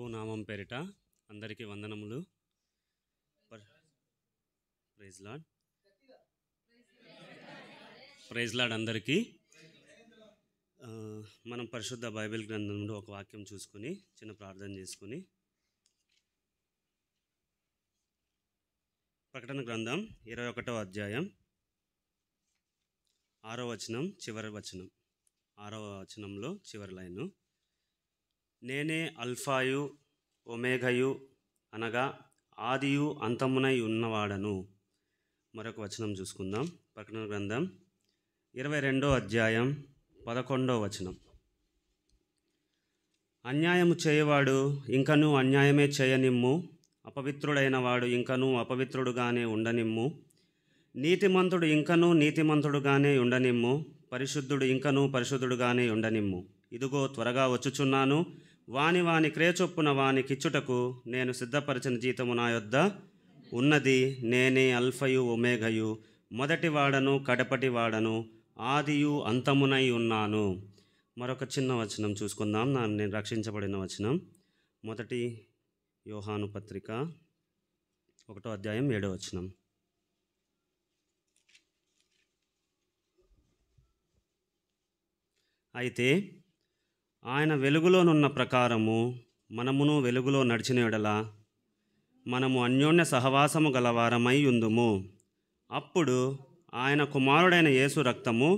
ప్రభు నామం పేరిట అందరికీ వందనములు ప్రైజ్ లాడ్ ప్రైజ్ లాడ్ అందరికీ మనం పరిశుద్ధ బైబిల్ గ్రంథం నుండి ఒక వాక్యం చూసుకుని చిన్న ప్రార్థన చేసుకుని ప్రకటన గ్రంథం ఇరవై ఒకటో అధ్యాయం ఆరో వచనం చివరి వచనం ఆరవ వచనంలో చివరి లైను నేనే అల్ఫాయు ఒమేఘయు అనగా ఆదియు అంతమునై ఉన్నవాడను మరొక వచనం చూసుకుందాం ప్రకటన గ్రంథం ఇరవై రెండో అధ్యాయం పదకొండో వచనం అన్యాయము చేయవాడు ఇంకనూ అన్యాయమే చేయనిమ్ము అపవిత్రుడైన వాడు ఇంకనూ అపవిత్రుడుగానే ఉండనిమ్ము నీతిమంతుడు ఇంకనూ నీతిమంతుడుగానే ఉండనిమ్ము పరిశుద్ధుడు ఇంకనూ పరిశుద్ధుడుగానే ఉండనిమ్ము ఇదిగో త్వరగా వచ్చుచున్నాను వాని వాని క్రేచొప్పున కిచ్చుటకు నేను సిద్ధపరిచిన జీతము నా యొద్ద ఉన్నది నేనే అల్ఫయు ఒమేఘయు మొదటి వాడను కడపటి వాడను ఆదియు అంతమునై ఉన్నాను మరొక చిన్న వచనం చూసుకుందాం నా నేను రక్షించబడిన వచనం మొదటి యోహాను పత్రిక ఒకటో అధ్యాయం ఏడో వచనం అయితే ఆయన వెలుగులోనున్న ప్రకారము మనమును వెలుగులో నడిచిన ఎడల మనము అన్యోన్య సహవాసము గలవారమై ఉందుము అప్పుడు ఆయన కుమారుడైన యేసు రక్తము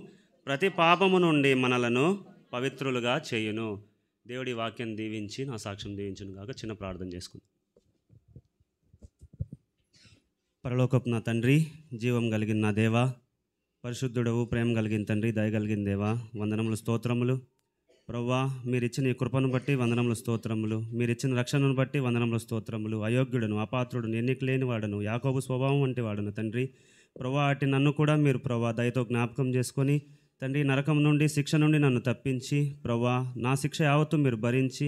ప్రతి పాపము నుండి మనలను పవిత్రులుగా చేయును దేవుడి వాక్యం దీవించి నా సాక్ష్యం దీవించును కాక చిన్న ప్రార్థన చేసుకుంది పరలోకపు నా తండ్రి జీవం కలిగిన నా దేవా పరిశుద్ధుడవు ప్రేమ కలిగిన తండ్రి దయగలిగిన దేవా వందనములు స్తోత్రములు ప్రవ్వా మీరు ఇచ్చిన ఈ కృపను బట్టి వందనములు స్తోత్రములు మీరు ఇచ్చిన రక్షణను బట్టి వందనములు స్తోత్రములు అయోగ్యుడను అపాత్రుడును ఎన్నికలేని వాడను యాకోబు స్వభావం వంటి వాడను తండ్రి ప్రవ్వా అటు నన్ను కూడా మీరు ప్రవ్వా దయతో జ్ఞాపకం చేసుకొని తండ్రి నరకం నుండి శిక్ష నుండి నన్ను తప్పించి ప్రవ్వా నా శిక్ష యావత్తు మీరు భరించి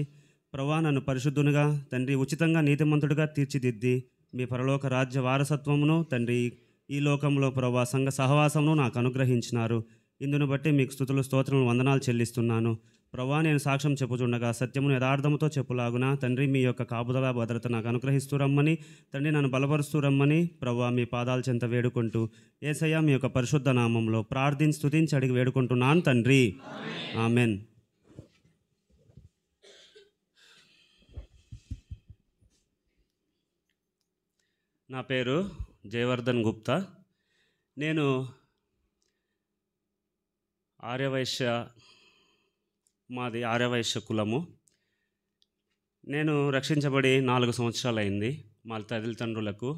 ప్రవ్వా నన్ను పరిశుద్ధునిగా తండ్రి ఉచితంగా నీతిమంతుడిగా తీర్చిదిద్ది మీ పరలోక రాజ్య వారసత్వమును తండ్రి ఈ లోకంలో ప్రవ్వా సంఘ సహవాసమును నాకు అనుగ్రహించినారు ఇందును బట్టి మీకు స్థుతులు స్తోత్రములు వందనాలు చెల్లిస్తున్నాను ప్రవ్వా నేను సాక్ష్యం చెప్పుచుండగా సత్యమును యథార్థముతో చెప్పులాగున తండ్రి మీ యొక్క కాపుదల భద్రత నాకు అనుగ్రహిస్తూ రమ్మని తండ్రి నన్ను బలపరుస్తూ రమ్మని ప్రవ్వా మీ పాదాల చెంత వేడుకుంటూ ఏసయ్య మీ యొక్క పరిశుద్ధ నామంలో ప్రార్థించి స్థుతించి అడిగి వేడుకుంటున్నాను తండ్రి ఆమెన్ నా పేరు జయవర్ధన్ గుప్తా నేను ఆర్యవైశ్య మాది ఆర్యవైశ్య కులము నేను రక్షించబడి నాలుగు సంవత్సరాలు అయింది మా తల్లిదండ్రులకు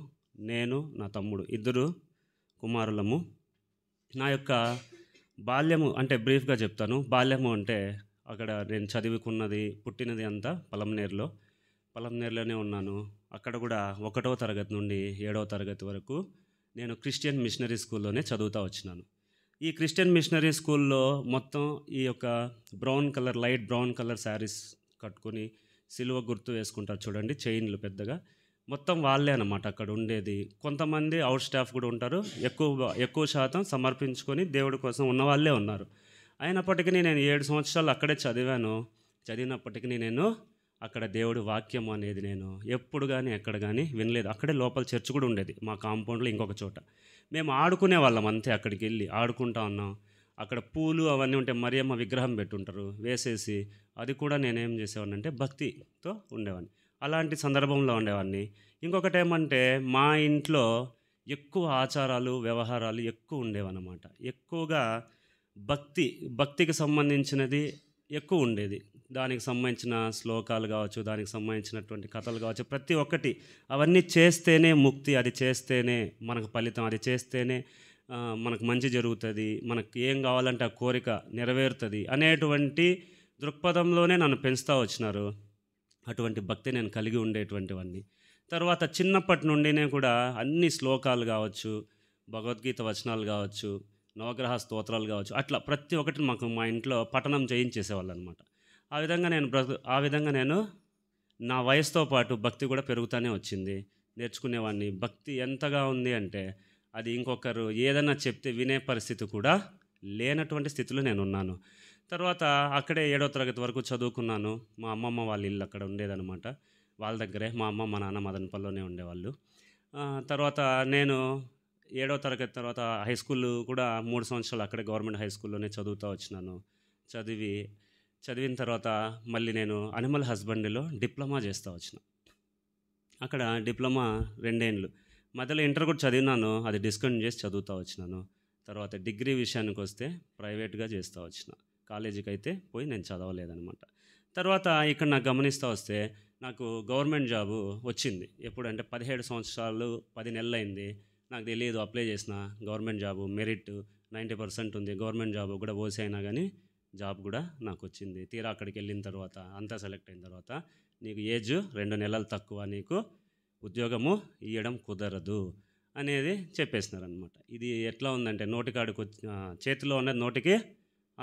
నేను నా తమ్ముడు ఇద్దరు కుమారులము నా యొక్క బాల్యము అంటే బ్రీఫ్గా చెప్తాను బాల్యము అంటే అక్కడ నేను చదువుకున్నది పుట్టినది అంతా పలంనేరులో పలంనేరులోనే ఉన్నాను అక్కడ కూడా ఒకటో తరగతి నుండి ఏడవ తరగతి వరకు నేను క్రిస్టియన్ మిషనరీ స్కూల్లోనే చదువుతూ వచ్చినాను ఈ క్రిస్టియన్ మిషనరీ స్కూల్లో మొత్తం ఈ యొక్క brown colour light brown colour saris కట్టుకొని సిలువ గుర్తు వేసుకుంటారు చూడండి చైన్లు పెద్దగా మొత్తం వాళ్ళే అనమాట అక్కడ ఉండేది కొంతమంది అవుట్ స్టాఫ్ కూడా ఉంటారు ఎక్కువ ఎక్కువ శాతం సమర్పించుకొని దేవుడి కోసం ఉన్న వాళ్ళే ఉన్నారు అయినప్పటికీ నేను ఏడు సంవత్సరాలు అక్కడే చదివాను చదివినప్పటికీ నేను అక్కడ దేవుడి వాక్యం అనేది నేను ఎప్పుడు కానీ ఎక్కడ కానీ వినలేదు అక్కడే లోపల చర్చ్ కూడా ఉండేది మా కాంపౌండ్లో ఇంకొక చోట మేము ఆడుకునే వాళ్ళం అంతే అక్కడికి వెళ్ళి ఆడుకుంటా ఉన్నాం అక్కడ పూలు అవన్నీ ఉంటే మరియమ్మ విగ్రహం పెట్టుంటారు వేసేసి అది కూడా నేనేం చేసేవాడిని అంటే భక్తితో ఉండేవాడిని అలాంటి సందర్భంలో ఉండేవాడిని ఇంకొకటి ఏమంటే మా ఇంట్లో ఎక్కువ ఆచారాలు వ్యవహారాలు ఎక్కువ ఉండేవన్నమాట ఎక్కువగా భక్తి భక్తికి సంబంధించినది ఎక్కువ ఉండేది దానికి సంబంధించిన శ్లోకాలు కావచ్చు దానికి సంబంధించినటువంటి కథలు కావచ్చు ప్రతి ఒక్కటి అవన్నీ చేస్తేనే ముక్తి అది చేస్తేనే మనకు ఫలితం అది చేస్తేనే మనకు మంచి జరుగుతుంది మనకు ఏం కావాలంటే ఆ కోరిక నెరవేరుతుంది అనేటువంటి దృక్పథంలోనే నన్ను పెంచుతూ వచ్చినారు అటువంటి భక్తి నేను కలిగి ఉండేటువంటివన్నీ తర్వాత చిన్నప్పటి నుండినే కూడా అన్ని శ్లోకాలు కావచ్చు భగవద్గీత వచనాలు కావచ్చు నవగ్రహ స్తోత్రాలు కావచ్చు అట్లా ప్రతి ఒక్కటి మాకు మా ఇంట్లో పఠనం చేయించేసేవాళ్ళు అనమాట ఆ విధంగా నేను ఆ విధంగా నేను నా వయసుతో పాటు భక్తి కూడా పెరుగుతూనే వచ్చింది నేర్చుకునేవాడిని భక్తి ఎంతగా ఉంది అంటే అది ఇంకొకరు ఏదైనా చెప్తే వినే పరిస్థితి కూడా లేనటువంటి స్థితిలో నేను ఉన్నాను తర్వాత అక్కడే ఏడో తరగతి వరకు చదువుకున్నాను మా అమ్మమ్మ వాళ్ళ ఇల్లు అక్కడ ఉండేదనమాట వాళ్ళ దగ్గరే మా అమ్మ మా నాన్న మదనపల్లిలోనే ఉండేవాళ్ళు తర్వాత నేను ఏడో తరగతి తర్వాత హై స్కూల్ కూడా మూడు సంవత్సరాలు అక్కడే గవర్నమెంట్ హై స్కూల్లోనే చదువుతూ వచ్చినాను చదివి చదివిన తర్వాత మళ్ళీ నేను అనిమల్ హస్బెండ్లో డిప్లొమా చేస్తూ వచ్చిన అక్కడ డిప్లొమా రెండేండ్లు మధ్యలో ఇంటర్ కూడా చదివినాను అది డిస్కౌంట్ చేసి చదువుతూ వచ్చినాను తర్వాత డిగ్రీ విషయానికి వస్తే ప్రైవేట్గా చేస్తూ వచ్చిన కాలేజీకి అయితే పోయి నేను చదవలేదనమాట తర్వాత ఇక్కడ నాకు గమనిస్తూ వస్తే నాకు గవర్నమెంట్ జాబు వచ్చింది ఎప్పుడంటే పదిహేడు సంవత్సరాలు పది నెలలు అయింది నాకు తెలియదు అప్లై చేసిన government job merit ninety percent ఉంది గవర్నమెంట్ జాబు కూడా ఓసీ అయినా కానీ జాబ్ కూడా నాకు వచ్చింది తీరా అక్కడికి వెళ్ళిన తర్వాత అంతా సెలెక్ట్ అయిన తర్వాత నీకు ఏజ్ రెండు నెలలు తక్కువ నీకు ఉద్యోగము ఇవ్వడం కుదరదు అనేది చెప్పేసినారనమాట ఇది ఎట్లా ఉందంటే నోటికాడికి చేతిలో ఉన్నది నోటికి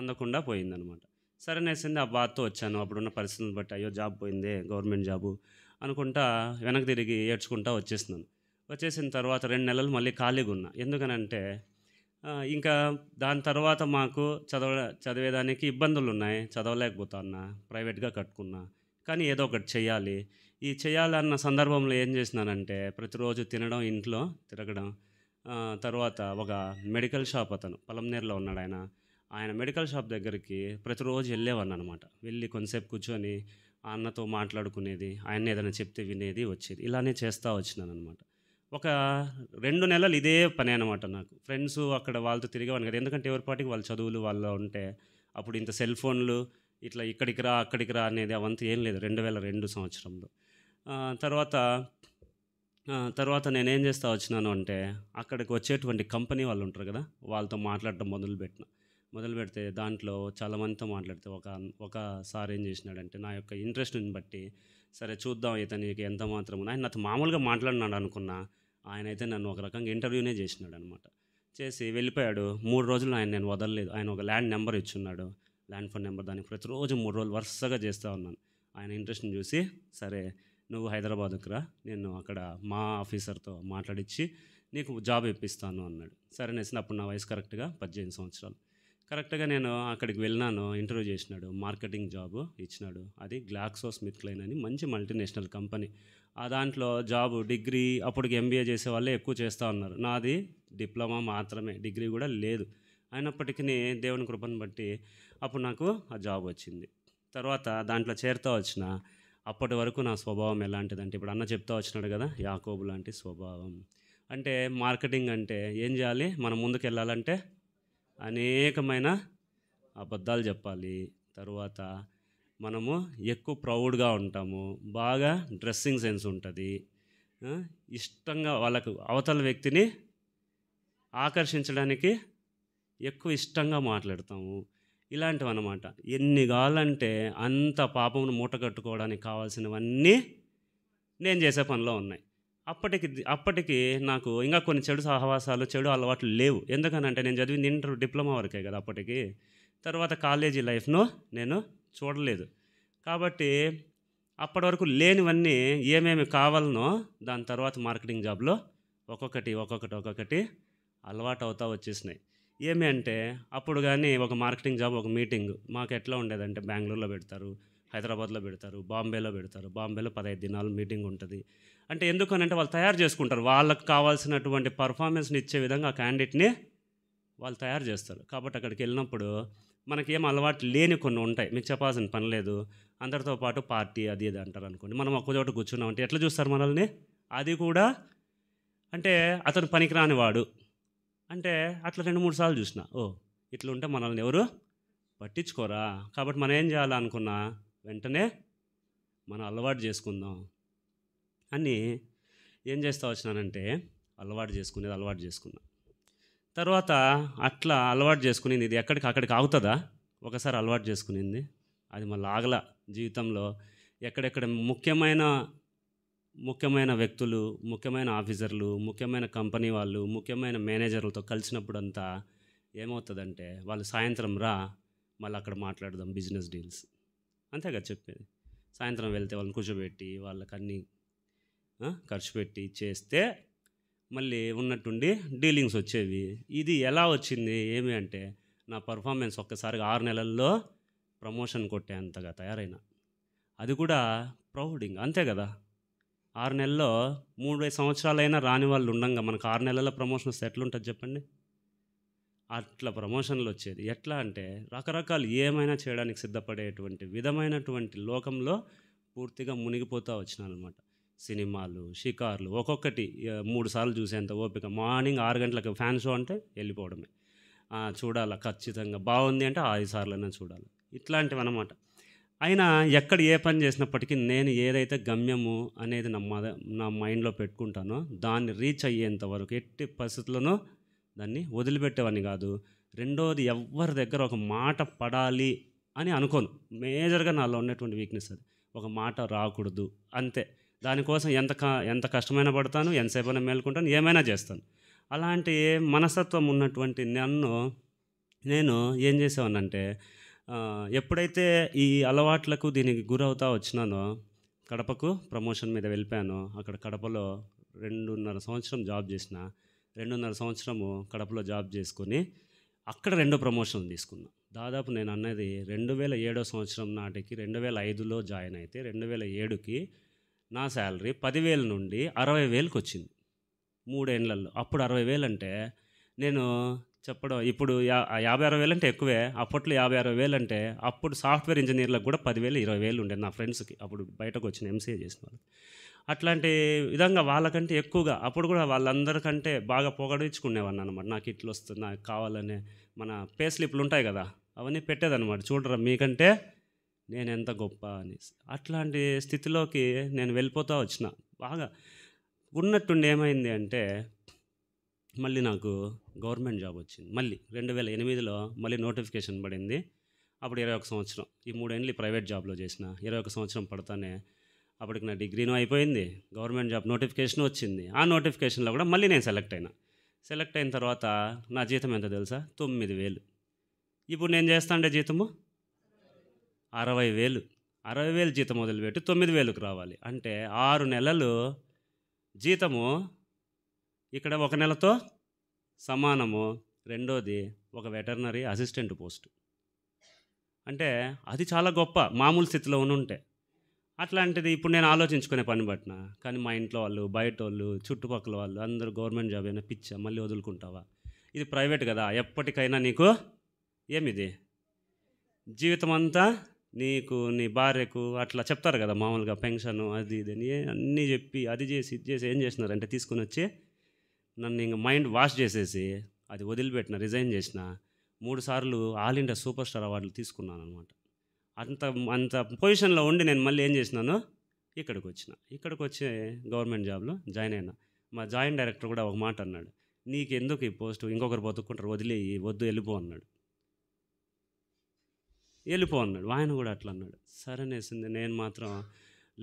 అందకుండా పోయిందనమాట సరేనేసింది ఆ బాధతో వచ్చాను అప్పుడున్న పరిస్థితులను బట్టి అయ్యో జాబ్ పోయిందే గవర్నమెంట్ జాబు అనుకుంటా వెనక్కి తిరిగి ఏడ్చుకుంటా వచ్చేస్తున్నాను వచ్చేసిన తర్వాత రెండు నెలలు మళ్ళీ ఖాళీగా ఉన్నా ఎందుకనంటే ఇంకా దాని తర్వాత మాకు చదవ చదివేదానికి ఇబ్బందులు ఉన్నాయి చదవలేకపోతున్నా ప్రైవేట్గా కట్టుకున్నా కానీ ఏదో ఒకటి చేయాలి ఈ చేయాలన్న సందర్భంలో ఏం చేసినానంటే ప్రతిరోజు తినడం ఇంట్లో తిరగడం తర్వాత ఒక మెడికల్ షాప్ అతను పలంనేరులో ఉన్నాడు ఆయన ఆయన మెడికల్ షాప్ దగ్గరికి ప్రతిరోజు వెళ్ళేవాడిని అనమాట వెళ్ళి కొంతసేపు కూర్చొని అన్నతో మాట్లాడుకునేది ఆయన ఏదైనా చెప్తే వినేది వచ్చేది ఇలానే చేస్తూ వచ్చినాను అనమాట ఒక రెండు నెలలు ఇదే పని అనమాట నాకు ఫ్రెండ్స్ అక్కడ వాళ్ళతో తిరిగేవాడిని కదా ఎందుకంటే ఎవరి పాటికి వాళ్ళ చదువులు వాళ్ళ ఉంటే అప్పుడు ఇంత సెల్ ఫోన్లు ఇట్లా ఇక్కడికి రా అక్కడికి రా అనేది అవంతా ఏం లేదు రెండు వేల రెండు సంవత్సరంలో తర్వాత తర్వాత నేనేం చేస్తా వచ్చినాను అంటే అక్కడికి వచ్చేటువంటి కంపెనీ వాళ్ళు ఉంటారు కదా వాళ్ళతో మాట్లాడటం మొదలుపెట్టిన మొదలు పెడితే దాంట్లో చాలామందితో మాట్లాడితే ఒక ఒకసారి ఏం చేసినాడంటే నా యొక్క ఇంట్రెస్ట్ని బట్టి సరే చూద్దాం ఇతనికి ఎంత మాత్రం ఆయన నాతో మామూలుగా మాట్లాడినాడు అనుకున్నా ఆయన అయితే నన్ను ఒక రకంగా ఇంటర్వ్యూనే చేసినాడు అనమాట చేసి వెళ్ళిపోయాడు మూడు రోజులు ఆయన నేను వదలలేదు ఆయన ఒక ల్యాండ్ నెంబర్ ఇచ్చున్నాడు ల్యాండ్ ఫోన్ నెంబర్ దానికి ప్రతిరోజు మూడు రోజులు వరుసగా చేస్తూ ఉన్నాను ఆయన ఇంట్రెస్ట్ని చూసి సరే నువ్వు హైదరాబాద్కి రా నేను అక్కడ మా ఆఫీసర్తో మాట్లాడించి నీకు జాబ్ ఇప్పిస్తాను అన్నాడు సరే నేను అప్పుడు నా వయసు కరెక్ట్గా పద్దెనిమిది సంవత్సరాలు కరెక్ట్గా నేను అక్కడికి వెళ్ళినాను ఇంటర్వ్యూ చేసినాడు మార్కెటింగ్ జాబ్ ఇచ్చినాడు అది గ్లాక్సో స్మిత్ క్లైన్ అని మంచి మల్టీనేషనల్ కంపెనీ ఆ దాంట్లో జాబ్ డిగ్రీ అప్పటికి ఎంబీఏ చేసే వాళ్ళే ఎక్కువ చేస్తూ ఉన్నారు నాది డిప్లొమా మాత్రమే డిగ్రీ కూడా లేదు అయినప్పటికీ దేవుని కృపను బట్టి అప్పుడు నాకు ఆ జాబ్ వచ్చింది తర్వాత దాంట్లో చేరుతూ వచ్చిన అప్పటి వరకు నా స్వభావం ఎలాంటిదంటే ఇప్పుడు అన్న చెప్తా వచ్చినాడు కదా యాకోబు లాంటి స్వభావం అంటే మార్కెటింగ్ అంటే ఏం చేయాలి మనం ముందుకు వెళ్ళాలంటే అనేకమైన అబద్ధాలు చెప్పాలి తరువాత మనము ఎక్కువ ప్రౌడ్గా ఉంటాము బాగా డ్రెస్సింగ్ సెన్స్ ఉంటుంది ఇష్టంగా వాళ్ళకు అవతల వ్యక్తిని ఆకర్షించడానికి ఎక్కువ ఇష్టంగా మాట్లాడతాము ఇలాంటివి అన్నమాట ఎన్ని కావాలంటే అంత పాపమును మూట కట్టుకోవడానికి కావాల్సినవన్నీ నేను చేసే పనిలో ఉన్నాయి అప్పటికి అప్పటికి నాకు ఇంకా కొన్ని చెడు సహవాసాలు చెడు అలవాట్లు లేవు ఎందుకనంటే నేను చదివింది ఇంటర్ డిప్లొమా వరకే కదా అప్పటికి తర్వాత కాలేజీ లైఫ్ను నేను చూడలేదు కాబట్టి అప్పటి వరకు లేనివన్నీ ఏమేమి కావాలనో దాని తర్వాత మార్కెటింగ్ జాబ్లో ఒక్కొక్కటి ఒక్కొక్కటి ఒక్కొక్కటి అలవాటు అవుతా వచ్చేసినాయి ఏమి అంటే అప్పుడు కానీ ఒక మార్కెటింగ్ జాబ్ ఒక మీటింగ్ మాకు ఎట్లా ఉండేదంటే బెంగళూరులో పెడతారు హైదరాబాద్లో పెడతారు బాంబేలో పెడతారు బాంబేలో పదహైదు దినాలు మీటింగ్ ఉంటుంది అంటే ఎందుకనంటే వాళ్ళు తయారు చేసుకుంటారు వాళ్ళకు కావాల్సినటువంటి పర్ఫార్మెన్స్ని ఇచ్చే విధంగా ఆ క్యాండిడేట్ని వాళ్ళు తయారు చేస్తారు కాబట్టి అక్కడికి వెళ్ళినప్పుడు మనకేం అలవాటు లేని కొన్ని ఉంటాయి మీకు చెప్పాల్సిన పని లేదు అందరితో పాటు పార్టీ అది ఇది అంటారు అనుకోండి మనం ఒక్క చోట కూర్చున్నామంటే ఎట్లా చూస్తారు మనల్ని అది కూడా అంటే అతను పనికిరాని వాడు అంటే అట్లా రెండు మూడు సార్లు చూసిన ఓ ఇట్లా ఉంటే మనల్ని ఎవరు పట్టించుకోరా కాబట్టి మనం ఏం చేయాలనుకున్నా వెంటనే మనం అలవాటు చేసుకుందాం అని ఏం చేస్తా వచ్చినానంటే అలవాటు చేసుకునేది అలవాటు చేసుకుందాం తర్వాత అట్లా అలవాటు చేసుకునింది ఇది ఎక్కడికి అక్కడికి ఆగుతుందా ఒకసారి అలవాటు చేసుకునింది అది మళ్ళీ ఆగల జీవితంలో ఎక్కడెక్కడ ముఖ్యమైన ముఖ్యమైన వ్యక్తులు ముఖ్యమైన ఆఫీసర్లు ముఖ్యమైన కంపెనీ వాళ్ళు ముఖ్యమైన మేనేజర్లతో కలిసినప్పుడంతా ఏమవుతుందంటే వాళ్ళు సాయంత్రం రా మళ్ళీ అక్కడ మాట్లాడదాం బిజినెస్ డీల్స్ అంతే కదా చెప్పేది సాయంత్రం వెళ్తే వాళ్ళని కూర్చోబెట్టి వాళ్ళకన్నీ ఖర్చు పెట్టి చేస్తే మళ్ళీ ఉన్నట్టుండి డీలింగ్స్ వచ్చేవి ఇది ఎలా వచ్చింది ఏమి అంటే నా పర్ఫార్మెన్స్ ఒక్కసారిగా ఆరు నెలల్లో ప్రమోషన్ కొట్టే అంతగా తయారైన అది కూడా ప్రౌడింగ్ అంతే కదా ఆరు నెలల్లో మూడు సంవత్సరాలైనా రాని వాళ్ళు ఉండగా మనకు ఆరు నెలల ప్రమోషన్ వస్తే ఉంటుంది చెప్పండి అట్లా ప్రమోషన్లు వచ్చేది ఎట్లా అంటే రకరకాలు ఏమైనా చేయడానికి సిద్ధపడేటువంటి విధమైనటువంటి లోకంలో పూర్తిగా మునిగిపోతూ వచ్చినాను అనమాట సినిమాలు షికార్లు ఒక్కొక్కటి మూడు సార్లు చూసేంత ఓపిక మార్నింగ్ ఆరు గంటలకు ఫ్యాన్ షో అంటే వెళ్ళిపోవడమే చూడాలా ఖచ్చితంగా బాగుంది అంటే ఐదు సార్లైనా చూడాలి ఇట్లాంటివి అనమాట అయినా ఎక్కడ ఏ పని చేసినప్పటికీ నేను ఏదైతే గమ్యము అనేది నా నా మైండ్లో పెట్టుకుంటానో దాన్ని రీచ్ అయ్యేంత వరకు ఎట్టి పరిస్థితుల్లోనూ దాన్ని వదిలిపెట్టేవాడిని కాదు రెండోది ఎవరి దగ్గర ఒక మాట పడాలి అని అనుకోను మేజర్గా నాలో ఉన్నటువంటి వీక్నెస్ అది ఒక మాట రాకూడదు అంతే దానికోసం ఎంత ఎంత కష్టమైన పడతాను ఎంతసేపైనా మేలుకుంటాను ఏమైనా చేస్తాను అలాంటి మనస్తత్వం ఉన్నటువంటి నన్ను నేను ఏం చేసేవానంటే ఎప్పుడైతే ఈ అలవాట్లకు దీనికి గురవుతా వచ్చినానో కడపకు ప్రమోషన్ మీద వెళ్ళిపోయాను అక్కడ కడపలో రెండున్నర సంవత్సరం జాబ్ చేసిన రెండున్నర సంవత్సరము కడపలో జాబ్ చేసుకొని అక్కడ రెండో ప్రమోషన్ తీసుకున్నాను దాదాపు నేను అన్నది రెండు వేల ఏడో సంవత్సరం నాటికి రెండు వేల ఐదులో జాయిన్ అయితే రెండు వేల ఏడుకి నా శాలరీ పదివేల నుండి అరవై వేలకు వచ్చింది మూడేళ్లలో అప్పుడు అరవై వేలు అంటే నేను చెప్పడం ఇప్పుడు యా యాభై అరవై వేలు అంటే ఎక్కువే అప్పట్లో యాభై అరవై వేలు అంటే అప్పుడు సాఫ్ట్వేర్ ఇంజనీర్లకు కూడా పదివేలు ఇరవై వేలు ఉండేది నా ఫ్రెండ్స్కి అప్పుడు బయటకు వచ్చిన ఎంసీఏ చేసిన వాళ్ళు అట్లాంటి విధంగా వాళ్ళకంటే ఎక్కువగా అప్పుడు కూడా వాళ్ళందరికంటే బాగా పొగడించుకునేవాడిని అనమాట నాకు ఇట్లు వస్తుంది నాకు కావాలనే మన పే స్లిప్లు ఉంటాయి కదా అవన్నీ పెట్టేదన్నమాట చూడరా మీకంటే నేను ఎంత గొప్ప అని అట్లాంటి స్థితిలోకి నేను వెళ్ళిపోతా వచ్చిన బాగా ఉన్నట్టుండి ఏమైంది అంటే మళ్ళీ నాకు గవర్నమెంట్ జాబ్ వచ్చింది మళ్ళీ రెండు వేల ఎనిమిదిలో మళ్ళీ నోటిఫికేషన్ పడింది అప్పుడు ఇరవై ఒక సంవత్సరం ఈ మూడేళ్ళు ప్రైవేట్ జాబ్లో చేసిన ఇరవై ఒక సంవత్సరం పడతానే అప్పటికి నా డిగ్రీనూ అయిపోయింది గవర్నమెంట్ జాబ్ నోటిఫికేషన్ వచ్చింది ఆ నోటిఫికేషన్లో కూడా మళ్ళీ నేను సెలెక్ట్ అయినా సెలెక్ట్ అయిన తర్వాత నా జీతం ఎంత తెలుసా తొమ్మిది వేలు ఇప్పుడు నేను చేస్తాండే జీతము అరవై వేలు అరవై వేలు జీతం మొదలుపెట్టి తొమ్మిది వేలకు రావాలి అంటే ఆరు నెలలు జీతము ఇక్కడ ఒక నెలతో సమానము రెండోది ఒక వెటర్నరీ అసిస్టెంట్ పోస్ట్ అంటే అది చాలా గొప్ప మామూలు స్థితిలో ఉంటే అట్లాంటిది ఇప్పుడు నేను ఆలోచించుకునే పని పట్టిన కానీ మా ఇంట్లో వాళ్ళు బయట వాళ్ళు చుట్టుపక్కల వాళ్ళు అందరూ గవర్నమెంట్ జాబ్ అయినా పిచ్చా మళ్ళీ వదులుకుంటావా ఇది ప్రైవేట్ కదా ఎప్పటికైనా నీకు ఏమిది జీవితం అంతా నీకు నీ భార్యకు అట్లా చెప్తారు కదా మామూలుగా పెన్షన్ అది ఇది అని అన్నీ చెప్పి అది చేసి ఇది చేసి ఏం చేసినారంటే తీసుకుని వచ్చి నన్ను ఇంక మైండ్ వాష్ చేసేసి అది వదిలిపెట్టిన రిజైన్ చేసిన మూడు సార్లు ఆల్ ఇండియా సూపర్ స్టార్ అవార్డులు తీసుకున్నాను అనమాట అంత అంత పొజిషన్లో ఉండి నేను మళ్ళీ ఏం చేసినాను ఇక్కడికి వచ్చిన ఇక్కడికి వచ్చి గవర్నమెంట్ జాబ్లో జాయిన్ అయినా మా జాయింట్ డైరెక్టర్ కూడా ఒక మాట అన్నాడు నీకెందుకు ఈ పోస్ట్ ఇంకొకరు బతుక్కుంటారు వదిలేయి వద్దు వెళ్ళిపో అన్నాడు వెళ్ళిపో అన్నాడు ఆయన కూడా అట్లా అన్నాడు అనేసింది నేను మాత్రం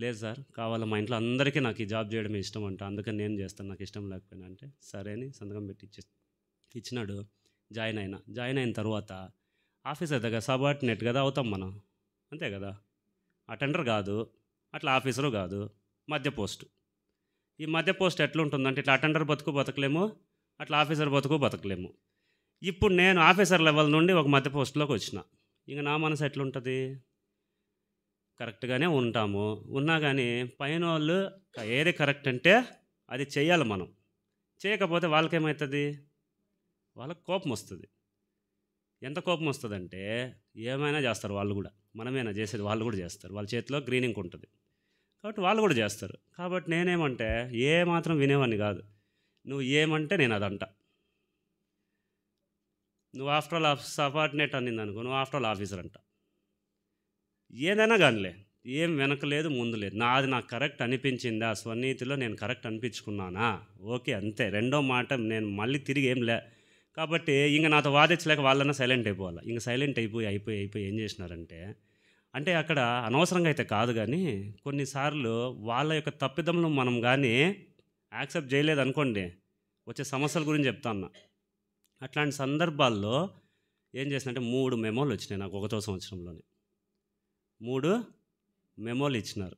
లేదు సార్ కావాలి మా ఇంట్లో అందరికీ నాకు ఈ జాబ్ చేయడం ఇష్టం అంట అందుకని నేను చేస్తాను నాకు ఇష్టం లేకపోయినా అంటే సరే అని సంతకం పెట్టి ఇచ్చినాడు జాయిన్ అయినా జాయిన్ అయిన తర్వాత ఆఫీస్ దగ్గర కదా నెట్ కదా అవుతాం మనం అంతే కదా అటెండర్ కాదు అట్లా ఆఫీసరు కాదు మధ్య పోస్ట్ ఈ మధ్య పోస్ట్ ఎట్లా ఉంటుందంటే ఇట్లా అటెండర్ బతుకు బతకలేము అట్లా ఆఫీసర్ బతుకు బతకలేము ఇప్పుడు నేను ఆఫీసర్ లెవెల్ నుండి ఒక మధ్య పోస్ట్లోకి వచ్చిన ఇంక నా మనసు ఎట్లుంటుంది కరెక్ట్గానే ఉంటాము ఉన్నా కానీ పైన వాళ్ళు ఏది కరెక్ట్ అంటే అది చేయాలి మనం చేయకపోతే వాళ్ళకేమవుతుంది వాళ్ళకి కోపం వస్తుంది ఎంత కోపం వస్తుందంటే ఏమైనా చేస్తారు వాళ్ళు కూడా మనమేనా చేసేది వాళ్ళు కూడా చేస్తారు వాళ్ళ చేతిలో గ్రీనింగ్ ఉంటుంది కాబట్టి వాళ్ళు కూడా చేస్తారు కాబట్టి నేనేమంటే ఏ మాత్రం వినేవాడిని కాదు నువ్వు ఏమంటే నేను అదంటా నువ్వు ఆఫ్టర్ ఆల్ సబార్డినేట్ అనింది అనుకో నువ్వు ఆఫ్టర్ ఆల్ ఆఫీసర్ అంట ఏదైనా కానిలే ఏం వెనకలేదు ముందు లేదు నాది నాకు కరెక్ట్ అనిపించింది ఆ స్వనీతిలో నేను కరెక్ట్ అనిపించుకున్నానా ఓకే అంతే రెండో మాట నేను మళ్ళీ తిరిగి ఏం లే కాబట్టి ఇంకా నాతో వాదించలేక వాళ్ళన్నా సైలెంట్ అయిపోవాలి ఇంకా సైలెంట్ అయిపోయి అయిపోయి అయిపోయి ఏం చేసినారంటే అంటే అక్కడ అనవసరంగా అయితే కాదు కానీ కొన్నిసార్లు వాళ్ళ యొక్క తప్పిదములు మనం కానీ యాక్సెప్ట్ చేయలేదు అనుకోండి వచ్చే సమస్యల గురించి చెప్తా అన్నా అట్లాంటి సందర్భాల్లో ఏం చేసినంటే మూడు మెమోలు వచ్చినాయి నాకు ఒకటో సంవత్సరంలోనే మూడు మెమోలు ఇచ్చినారు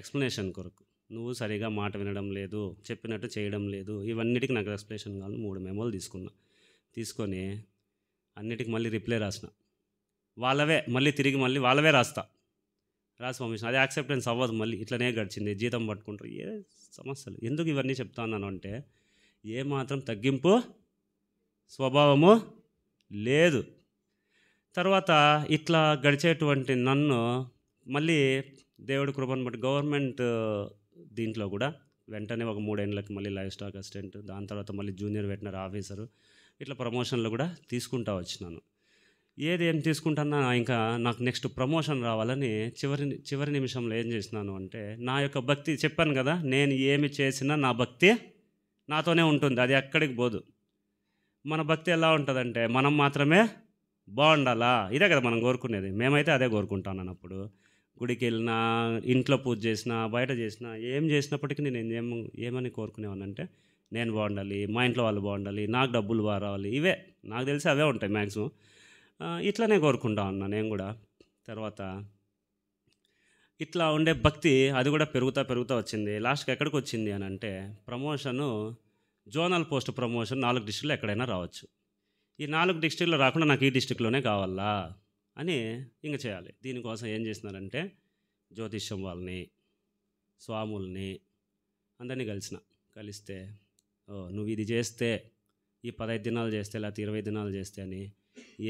ఎక్స్ప్లెనేషన్ కొరకు నువ్వు సరిగా మాట వినడం లేదు చెప్పినట్టు చేయడం లేదు ఇవన్నిటికి నాకు ఎక్స్ప్లెనేషన్ కాదు మూడు మెమోలు తీసుకున్నా తీసుకొని అన్నిటికి మళ్ళీ రిప్లై రాసిన వాళ్ళవే మళ్ళీ తిరిగి మళ్ళీ వాళ్ళవే రాస్తా రాసి పంపించిన అది యాక్సెప్టెన్స్ అవ్వదు మళ్ళీ ఇట్లనే గడిచింది జీతం పట్టుకుంటారు ఏ సమస్యలు ఎందుకు ఇవన్నీ ఉన్నాను అంటే ఏమాత్రం తగ్గింపు స్వభావము లేదు తర్వాత ఇట్లా గడిచేటువంటి నన్ను మళ్ళీ దేవుడి కృపను బట్టి గవర్నమెంట్ దీంట్లో కూడా వెంటనే ఒక మూడేళ్ళకి మళ్ళీ లైఫ్ స్టాక్ అసిస్టెంట్ దాని తర్వాత మళ్ళీ జూనియర్ వెటనర్ ఆఫీసరు ఇట్లా ప్రమోషన్లు కూడా తీసుకుంటా వచ్చినాను ఏది ఏం తీసుకుంటానా ఇంకా నాకు నెక్స్ట్ ప్రమోషన్ రావాలని చివరి చివరి నిమిషంలో ఏం చేసినాను అంటే నా యొక్క భక్తి చెప్పాను కదా నేను ఏమి చేసినా నా భక్తి నాతోనే ఉంటుంది అది ఎక్కడికి పోదు మన భక్తి ఎలా ఉంటుందంటే మనం మాత్రమే బాగుండాలా ఇదే కదా మనం కోరుకునేది మేమైతే అదే కోరుకుంటాను అన్నప్పుడు గుడికి వెళ్ళినా ఇంట్లో పూజ చేసినా బయట చేసినా ఏం చేసినప్పటికీ నేను ఏం ఏమని కోరుకునేవానంటే నేను బాగుండాలి మా ఇంట్లో వాళ్ళు బాగుండాలి నాకు డబ్బులు బాగా రావాలి ఇవే నాకు తెలిసి అవే ఉంటాయి మ్యాక్సిమం ఇట్లానే కోరుకుంటా ఉన్నా నేను కూడా తర్వాత ఇట్లా ఉండే భక్తి అది కూడా పెరుగుతా పెరుగుతూ వచ్చింది లాస్ట్కి ఎక్కడికి వచ్చింది అని అంటే ప్రమోషను జోనల్ పోస్ట్ ప్రమోషన్ నాలుగు డిస్టిక్లో ఎక్కడైనా రావచ్చు ఈ నాలుగు డిస్టిక్లో రాకుండా నాకు ఈ డిస్టిక్లోనే కావాలా అని ఇంక చేయాలి దీనికోసం ఏం చేసినారంటే జ్యోతిష్యం వాళ్ళని స్వాముల్ని అందరినీ కలిసిన కలిస్తే ఓ నువ్వు ఇది చేస్తే ఈ పదహైదు దినాలు చేస్తే లేకపోతే ఇరవై దినాలు చేస్తే అని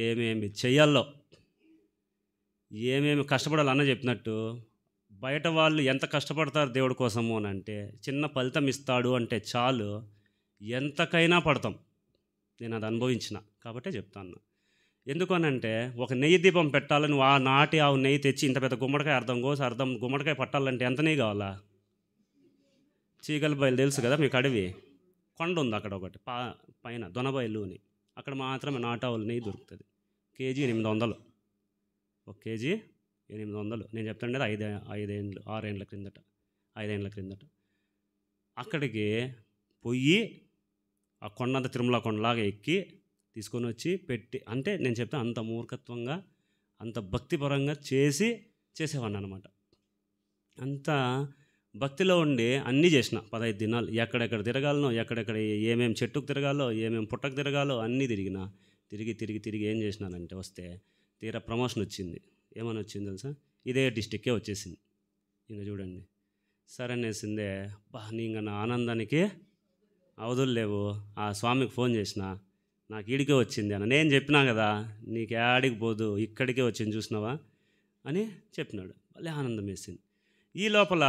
ఏమేమి చెయ్యాలో ఏమేమి కష్టపడాలన్న చెప్పినట్టు బయట వాళ్ళు ఎంత కష్టపడతారు దేవుడి కోసము అని అంటే చిన్న ఫలితం ఇస్తాడు అంటే చాలు ఎంతకైనా పడతాం నేను అది అనుభవించిన కాబట్టే చెప్తాను ఎందుకనంటే ఒక నెయ్యి దీపం పెట్టాలని ఆ నాటి ఆ నెయ్యి తెచ్చి ఇంత పెద్ద గుమ్మడికాయ అర్థం కోసం అర్థం గుమ్మడికాయ పట్టాలంటే ఎంత నెయ్యి కావాలా చీకల బయలు తెలుసు కదా మీకు అడవి కొండ ఉంది అక్కడ ఒకటి పా పైన దొనబయలు అని అక్కడ మాత్రమే నాటావులు నెయ్యి దొరుకుతుంది కేజీ ఎనిమిది వందలు ఒక కేజీ ఎనిమిది వందలు నేను చెప్తుండేది ఐదు ఐదేండ్లు ఆరేండ్ల క్రిందట ఐదేండ్ల క్రిందట అక్కడికి పొయ్యి ఆ కొండంత తిరుమల కొండలాగా ఎక్కి తీసుకొని వచ్చి పెట్టి అంటే నేను చెప్తాను అంత మూర్ఖత్వంగా అంత భక్తిపరంగా చేసి చేసేవాడిని అనమాట అంత భక్తిలో ఉండి అన్నీ చేసిన పదహైదు దినాలు ఎక్కడెక్కడ తిరగాలనో ఎక్కడెక్కడ ఏమేమి చెట్టుకు తిరగాలో ఏమేమి పుట్టకు తిరగాలో అన్నీ తిరిగిన తిరిగి తిరిగి తిరిగి ఏం చేసినానంటే వస్తే తీరా ప్రమోషన్ వచ్చింది ఏమని వచ్చింది తెలుసా ఇదే డిస్టిక్కే వచ్చేసింది ఇంకా చూడండి సరే అనేసిందే బా నీ ఇంకా నా ఆనందానికి అవధులు లేవు ఆ స్వామికి ఫోన్ చేసిన నాకు ఈడికే వచ్చింది అని నేను చెప్పినా కదా నీకు ఏడికి పోదు ఇక్కడికే వచ్చింది చూసినావా అని చెప్పినాడు భలే ఆనందం వేసింది ఈ లోపల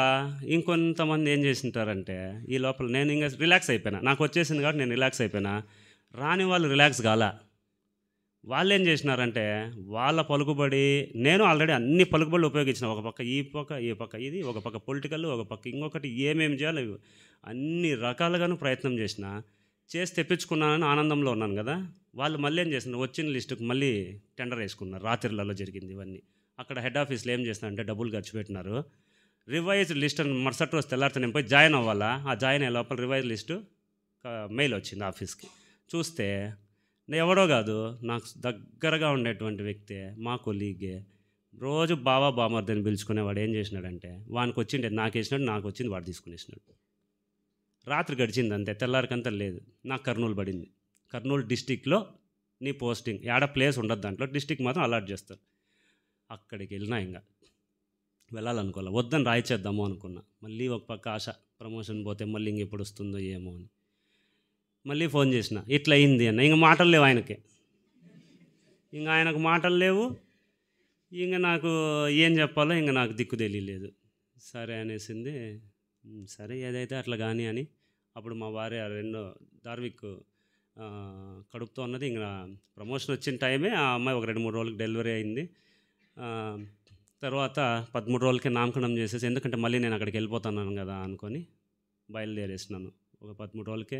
ఇంకొంతమంది ఏం చేసింటారంటే ఈ లోపల నేను ఇంకా రిలాక్స్ అయిపోయినా నాకు వచ్చేసింది కాబట్టి నేను రిలాక్స్ అయిపోయినా రాని వాళ్ళు రిలాక్స్ కాల వాళ్ళు ఏం చేసినారంటే వాళ్ళ పలుకుబడి నేను ఆల్రెడీ అన్ని పలుకుబడులు ఉపయోగించిన ఒక పక్క ఈ పక్క ఈ పక్క ఇది ఒక పక్క పొలిటికల్ ఒక పక్క ఇంకొకటి ఏమేమి చేయాలి అన్ని రకాలుగాను ప్రయత్నం చేసిన చేసి తెప్పించుకున్నానని ఆనందంలో ఉన్నాను కదా వాళ్ళు మళ్ళీ ఏం చేస్తున్నారు వచ్చిన లిస్టుకు మళ్ళీ టెండర్ వేసుకున్నారు రాత్రిలలో జరిగింది ఇవన్నీ అక్కడ హెడ్ ఆఫీస్లో ఏం అంటే డబ్బులు ఖర్చు పెట్టినారు రివైజ్ లిస్ట్ అని మరుసటి రోజు తెల్లారితో నింపై జాయిన్ అవ్వాలా ఆ జాయిన్ అయ్యే లోపల రివైజ్ లిస్టు మెయిల్ వచ్చింది ఆఫీస్కి చూస్తే ఎవడో కాదు నాకు దగ్గరగా ఉండేటువంటి వ్యక్తి మా కొలీగే రోజు బాబా బామర్దని పిలుచుకునేవాడు ఏం చేసినాడంటే వానికి వచ్చిండే నాకు వేసినాడు నాకు వచ్చింది వాడు తీసుకునేసినాడు రాత్రి గడిచింది అంతే తెల్లారికంతా లేదు నాకు కర్నూలు పడింది కర్నూలు డిస్టిక్లో నీ పోస్టింగ్ ఏడ ప్లేస్ ఉండదు దాంట్లో డిస్టిక్ మాత్రం అలాట్ చేస్తారు అక్కడికి వెళ్ళినా ఇంకా వెళ్ళాలనుకోవాలి వద్దని చేద్దాము అనుకున్నా మళ్ళీ ఒక పక్క ఆశ ప్రమోషన్ పోతే మళ్ళీ ఇంక ఎప్పుడు వస్తుందో ఏమో అని మళ్ళీ ఫోన్ చేసిన ఇట్లా అయింది అన్న ఇంక మాటలు లేవు ఆయనకి ఇంక ఆయనకు మాటలు లేవు ఇంక నాకు ఏం చెప్పాలో ఇంక నాకు దిక్కు తెలియలేదు సరే అనేసింది సరే ఏదైతే అట్లా కానీ అని అప్పుడు మా భార్య రెండో ధార్మిక్ కడుపుతో ఉన్నది ఇంకా ప్రమోషన్ వచ్చిన టైమే ఆ అమ్మాయి ఒక రెండు మూడు రోజులకి డెలివరీ అయింది తర్వాత పదమూడు రోజులకి నామకరణం చేసేసి ఎందుకంటే మళ్ళీ నేను అక్కడికి వెళ్ళిపోతున్నాను కదా అనుకొని బయలుదేరేసినాను ఒక పదమూడు రోజులకే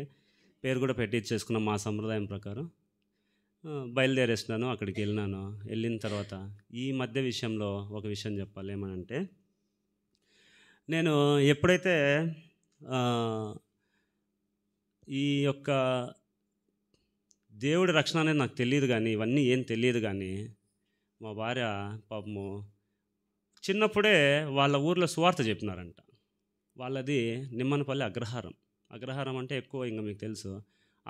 పేరు కూడా పెట్టించేసుకున్నాం మా సంప్రదాయం ప్రకారం బయలుదేరేసినాను అక్కడికి వెళ్ళినాను వెళ్ళిన తర్వాత ఈ మధ్య విషయంలో ఒక విషయం చెప్పాలి ఏమనంటే నేను ఎప్పుడైతే ఈ యొక్క దేవుడి రక్షణ అనేది నాకు తెలియదు కానీ ఇవన్నీ ఏం తెలియదు కానీ మా భార్య పాపము చిన్నప్పుడే వాళ్ళ ఊర్లో సువార్త చెప్పినారంట వాళ్ళది నిమ్మనపల్లి అగ్రహారం అగ్రహారం అంటే ఎక్కువ ఇంకా మీకు తెలుసు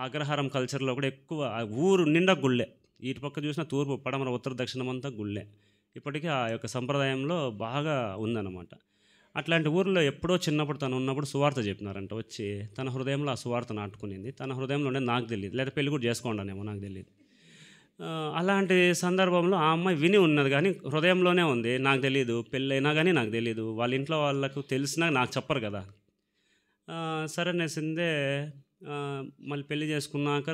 అగ్రహారం కల్చర్లో కూడా ఎక్కువ ఊరు నిండా గుళ్ళే ఇటు పక్క చూసినా తూర్పు పడమర ఉత్తర దక్షిణం అంతా గుళ్ళే ఇప్పటికీ ఆ యొక్క సంప్రదాయంలో బాగా ఉందన్నమాట అట్లాంటి ఊర్లో ఎప్పుడో చిన్నప్పుడు తను ఉన్నప్పుడు సువార్త చెప్పినారంట వచ్చి తన హృదయంలో ఆ సువార్త నాటుకునింది తన హృదయంలో ఉండే నాకు తెలియదు లేదా పెళ్లి కూడా చేసుకోండానేమో నాకు తెలియదు అలాంటి సందర్భంలో ఆ అమ్మాయి విని ఉన్నది కానీ హృదయంలోనే ఉంది నాకు తెలియదు పెళ్ళైనా కానీ నాకు తెలియదు వాళ్ళ ఇంట్లో వాళ్ళకు తెలిసినా నాకు చెప్పరు కదా సరే అనేసిందే మళ్ళీ పెళ్లి చేసుకున్నాక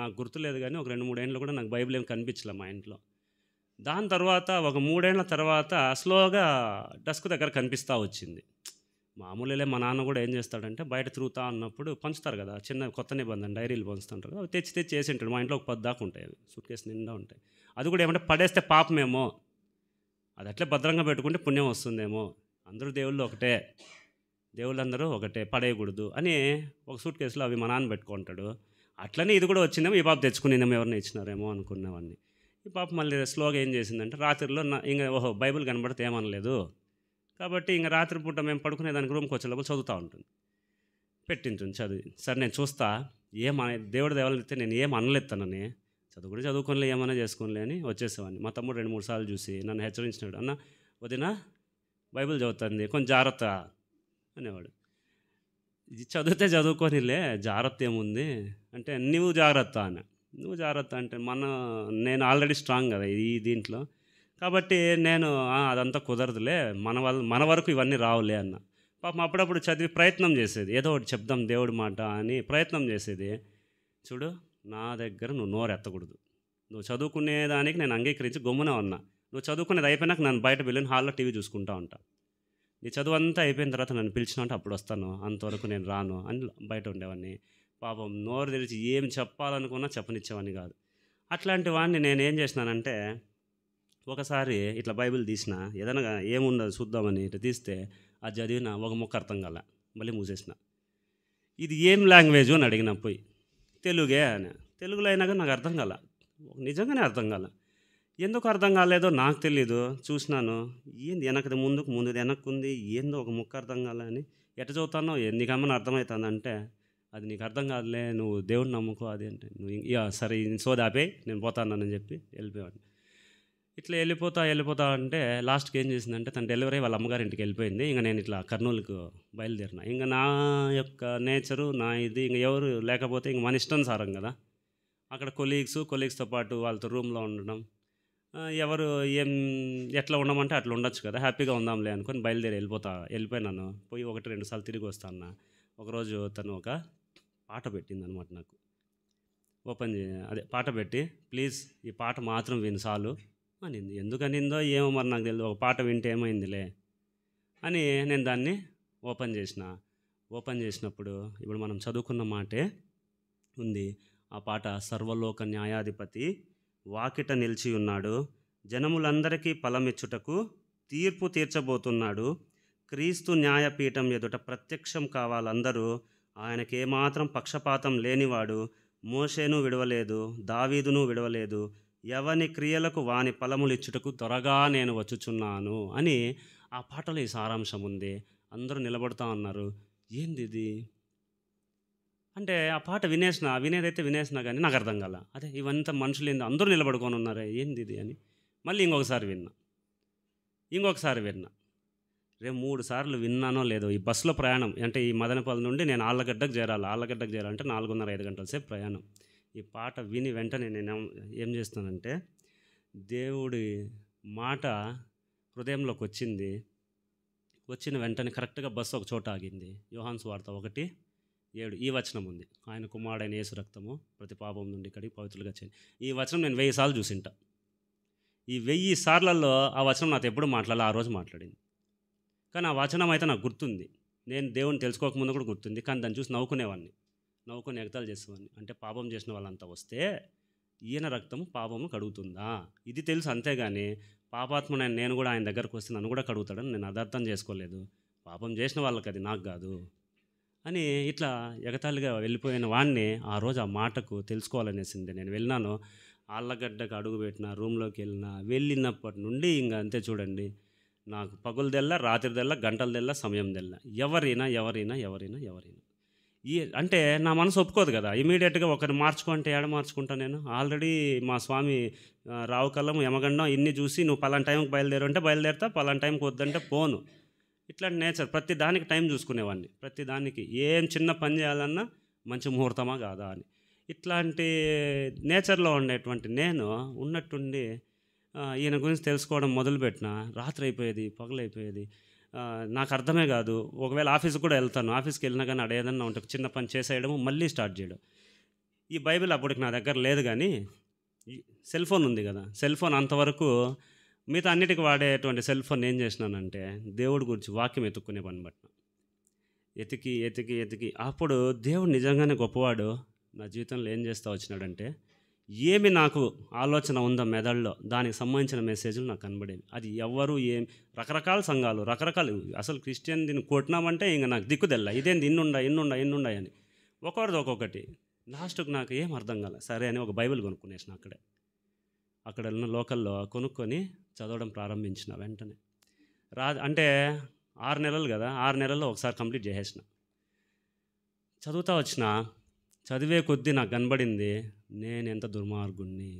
నాకు గుర్తులేదు కానీ ఒక రెండు మూడేళ్ళు కూడా నాకు బైబిల్ ఏం కనిపించలే మా ఇంట్లో దాని తర్వాత ఒక మూడేళ్ల తర్వాత స్లోగా డస్క్ దగ్గర కనిపిస్తూ వచ్చింది మామూలులే మా నాన్న కూడా ఏం చేస్తాడంటే బయట తిరుగుతా అన్నప్పుడు పంచుతారు కదా చిన్న కొత్త నిబంధన డైరీలు పంచుతుంటారు అవి తెచ్చి తెచ్చి వేసి ఉంటాడు మా ఇంట్లో ఒక పద్దాకు ఉంటాయి అవి సూట్ కేసు నిండా ఉంటాయి అది కూడా ఏమంటే పడేస్తే పాపమేమో అది అట్లే భద్రంగా పెట్టుకుంటే పుణ్యం వస్తుందేమో అందరూ దేవుళ్ళు ఒకటే దేవుళ్ళందరూ ఒకటే పడేయకూడదు అని ఒక సూట్ కేసులో అవి మా నాన్న పెట్టుకుంటాడు అట్లనే ఇది కూడా వచ్చిందేమో ఈ బాబు తెచ్చుకునేదేమో ఎవరిని ఇచ్చినారేమో అనుకున్నవన్నీ ఈ పాప మళ్ళీ స్లోగా ఏం చేసిందంటే రాత్రిలో నా ఇంకా ఓహో బైబిల్ కనబడితే ఏమనలేదు కాబట్టి ఇంకా పూట మేము పడుకునే దానికి రూమ్కి వచ్చేలోపు చదువుతూ ఉంటుంది పెట్టింటుంది చదివి సరే నేను చూస్తా ఏం దేవుడు దేవాలైతే నేను ఏం అనలేతానని కూడా చదువుకోలే ఏమైనా చేసుకోనిలే అని వచ్చేసేవాడిని మా తమ్ముడు రెండు మూడు సార్లు చూసి నన్ను హెచ్చరించినాడు అన్న వదిన బైబిల్ చదువుతుంది కొంచెం జాగ్రత్త అనేవాడు ఇది చదివితే చదువుకోనిలే జాగ్రత్త ఏముంది అంటే నువ్వు జాగ్రత్త అని నువ్వు జాగ్రత్త అంటే మన నేను ఆల్రెడీ స్ట్రాంగ్ కదా ఈ దీంట్లో కాబట్టి నేను అదంతా కుదరదులే మన వల్ల మన వరకు ఇవన్నీ రావులే అన్న పాపం అప్పుడప్పుడు చదివి ప్రయత్నం చేసేది ఏదో ఒకటి చెప్దాం దేవుడి మాట అని ప్రయత్నం చేసేది చూడు నా దగ్గర నువ్వు నోరు ఎత్తకూడదు నువ్వు చదువుకునే దానికి నేను అంగీకరించి గమ్మున ఉన్నా నువ్వు చదువుకునేది అయిపోయినాక నేను బయట వెళ్ళిన హాల్లో టీవీ చూసుకుంటా ఉంటా నీ చదువు అంతా అయిపోయిన తర్వాత నన్ను పిలిచినా అంటే అప్పుడు వస్తాను అంతవరకు నేను రాను అని బయట ఉండేవాడిని పాపం నోరు తెరిచి ఏం చెప్పాలనుకున్నా చెప్పనిచ్చేవాడిని కాదు అట్లాంటి వాడిని నేనేం చేసినానంటే ఒకసారి ఇట్లా బైబిల్ తీసిన ఏదైనా ఏముందో చూద్దామని ఇట్లా తీస్తే అది చదివిన ఒక ముక్క అర్థం కల మళ్ళీ మూసేసిన ఇది ఏం లాంగ్వేజ్ అని అడిగిన పోయి తెలుగే అని తెలుగులో అయినాక నాకు అర్థం కల నిజంగానే అర్థం కల ఎందుకు అర్థం కాలేదో నాకు తెలీదు చూసినాను ఏంది వెనకది ముందుకు ముందుది వెనక్కుంది ఏందో ఒక ముక్క అర్థం కాలని ఎట ఎట్ట చదువుతానో నీకమ్మని అర్థమవుతుందంటే అది నీకు అర్థం కాదులే నువ్వు దేవుని నమ్ముకో అది అంటే నువ్వు సరే సోదాపే నేను పోతానని చెప్పి వెళ్ళిపోయాను ఇట్లా వెళ్ళిపోతా వెళ్ళిపోతా అంటే లాస్ట్కి ఏం చేసిందంటే తన డెలివరీ వాళ్ళ అమ్మగారి ఇంటికి వెళ్ళిపోయింది ఇంకా నేను ఇట్లా కర్నూలుకు బయలుదేరిన ఇంకా నా యొక్క నేచరు నా ఇది ఇంక ఎవరు లేకపోతే ఇంక మన ఇష్టం సారం కదా అక్కడ కొలీగ్స్ కొలీగ్స్తో పాటు వాళ్ళతో రూమ్లో ఉండడం ఎవరు ఏం ఎట్లా ఉండమంటే అట్లా ఉండొచ్చు కదా హ్యాపీగా ఉందాంలే అనుకొని బయలుదేరి వెళ్ళిపోతా వెళ్ళిపోయినాను పోయి ఒకటి రెండు సార్లు తిరిగి వస్తాను ఒకరోజు తను ఒక పాట పెట్టింది అనమాట నాకు ఓపెన్ అదే పాట పెట్టి ప్లీజ్ ఈ పాట మాత్రం విని చాలు అనింది ఎందుకనిందో ఏమో మరి నాకు తెలియదు ఒక పాట వింటే ఏమైందిలే అని నేను దాన్ని ఓపెన్ చేసిన ఓపెన్ చేసినప్పుడు ఇప్పుడు మనం చదువుకున్న మాటే ఉంది ఆ పాట సర్వలోక న్యాయాధిపతి వాకిట నిలిచి ఉన్నాడు జనములందరికీ ఫలమిచ్చుటకు తీర్పు తీర్చబోతున్నాడు క్రీస్తు న్యాయపీఠం ఎదుట ప్రత్యక్షం కావాలందరూ ఆయనకేమాత్రం పక్షపాతం లేనివాడు మోషేను విడవలేదు దావీదును విడవలేదు ఎవని క్రియలకు వాని ఫలములిచ్చుటకు త్వరగా నేను వచ్చుచున్నాను అని ఆ పాటలో ఈ సారాంశం ఉంది అందరూ నిలబడుతూ ఉన్నారు ఏంది ఇది అంటే ఆ పాట వినేసిన వినేదైతే వినేసినా కానీ నాకు అర్థం కల అదే ఇవంతా మనుషులు ఏంది అందరూ నిలబడుకొని ఉన్నారు ఏంది ఇది అని మళ్ళీ ఇంకొకసారి విన్నా ఇంకొకసారి విన్నా రేపు మూడు సార్లు విన్నానో లేదో ఈ బస్సులో ప్రయాణం అంటే ఈ మదనపల్లి నుండి నేను ఆళ్ళగడ్డకు చేరాలి ఆళ్ళగడ్డకు చేరాలంటే నాలుగున్నర ఐదు గంటల సేపు ప్రయాణం ఈ పాట విని వెంటనే నేను ఏం చేస్తానంటే దేవుడి మాట హృదయంలోకి వచ్చింది వచ్చిన వెంటనే కరెక్ట్గా బస్సు ఒక చోట ఆగింది యోహాన్స్ వార్త ఒకటి ఏడు ఈ వచనం ఉంది ఆయన కుమారుడైన యేసు రక్తము ప్రతి పాపం నుండి ఇక్కడికి పవిత్రులుగా చేయండి ఈ వచనం నేను వెయ్యి సార్లు చూసింటా ఈ వెయ్యి సార్లలో ఆ వచనం నాతో ఎప్పుడు మాట్లాడాలి ఆ రోజు మాట్లాడింది కానీ ఆ వచనం అయితే నాకు గుర్తుంది నేను దేవుని తెలుసుకోకముందు కూడా గుర్తుంది కానీ దాన్ని చూసి నవ్వుకునేవాడిని నవ్వుకొని ఎగతాలు చేసేవాడిని అంటే పాపం చేసిన వాళ్ళంతా వస్తే ఈయన రక్తము పాపము కడుగుతుందా ఇది తెలుసు అంతేగాని పాపాత్మను నేను కూడా ఆయన దగ్గరకు వస్తే నన్ను కూడా కడుగుతాడని నేను అర్థం చేసుకోలేదు పాపం చేసిన వాళ్ళకి అది నాకు కాదు అని ఇట్లా ఎగతాళిగా వెళ్ళిపోయిన వాడిని ఆ రోజు ఆ మాటకు తెలుసుకోవాలనేసింది నేను వెళ్ళినాను ఆళ్ళగడ్డకు అడుగు పెట్టిన రూమ్లోకి వెళ్ళిన వెళ్ళినప్పటి నుండి ఇంకా అంతే చూడండి నాకు పగులు గంటలు రాత్రిదెల్లా సమయం సమయందెల్లా ఎవరైనా ఎవరైనా ఎవరైనా ఎవరైనా ఈ అంటే నా మనసు ఒప్పుకోదు కదా ఇమీడియట్గా ఒకరిని మార్చుకుంటే ఏడ మార్చుకుంటా నేను ఆల్రెడీ మా స్వామి రావుకల్లం యమగండం ఇన్ని చూసి నువ్వు పలాన్ టైంకి బయలుదేరు అంటే బయలుదేరుతా పలాన్ టైంకి వద్దంటే పోను ఇట్లాంటి నేచర్ ప్రతి దానికి టైం చూసుకునేవాడిని ప్రతి దానికి ఏం చిన్న పని చేయాలన్నా మంచి ముహూర్తమా కాదా అని ఇట్లాంటి నేచర్లో ఉండేటువంటి నేను ఉన్నట్టుండి ఈయన గురించి తెలుసుకోవడం మొదలుపెట్టిన రాత్రి అయిపోయేది పగలైపోయేది నాకు అర్థమే కాదు ఒకవేళ ఆఫీస్కి కూడా వెళ్తాను ఆఫీస్కి వెళ్ళినా కానీ అడేదన్నా ఏదన్నా ఉంటే చిన్న పని చేసేయడము మళ్ళీ స్టార్ట్ చేయడం ఈ బైబిల్ అప్పటికి నా దగ్గర లేదు కానీ సెల్ ఫోన్ ఉంది కదా సెల్ ఫోన్ అంతవరకు మిగతా అన్నిటికి వాడేటువంటి సెల్ ఫోన్ ఏం చేసినానంటే దేవుడి గురించి వాక్యం ఎత్తుక్కునే పని బట్ట ఎతికి ఎతికి ఎతికి అప్పుడు దేవుడు నిజంగానే గొప్పవాడు నా జీవితంలో ఏం చేస్తా వచ్చినాడంటే ఏమి నాకు ఆలోచన ఉందో మెదడులో దానికి సంబంధించిన మెసేజ్లు నాకు కనబడేవి అది ఎవరు ఏం రకరకాల సంఘాలు రకరకాలు అసలు క్రిస్టియన్ దీన్ని కొట్టినామంటే ఇంకా నాకు దిక్కు తెల్ల ఇదేంది ఇన్నుండా ఇన్నుండా ఇన్నుండా అని ఒక్కొక్కరిది ఒక్కొక్కటి లాస్ట్కి నాకు ఏం అర్థం కాల సరే అని ఒక బైబిల్ కొనుక్కునేసిన అక్కడే అక్కడ ఉన్న లోకల్లో కొనుక్కొని చదవడం ప్రారంభించిన వెంటనే రా అంటే ఆరు నెలలు కదా ఆరు నెలల్లో ఒకసారి కంప్లీట్ చేసేసిన చదువుతా వచ్చిన చదివే కొద్దీ నాకు కనబడింది నేను ఎంత దుర్మార్గుణ్ణి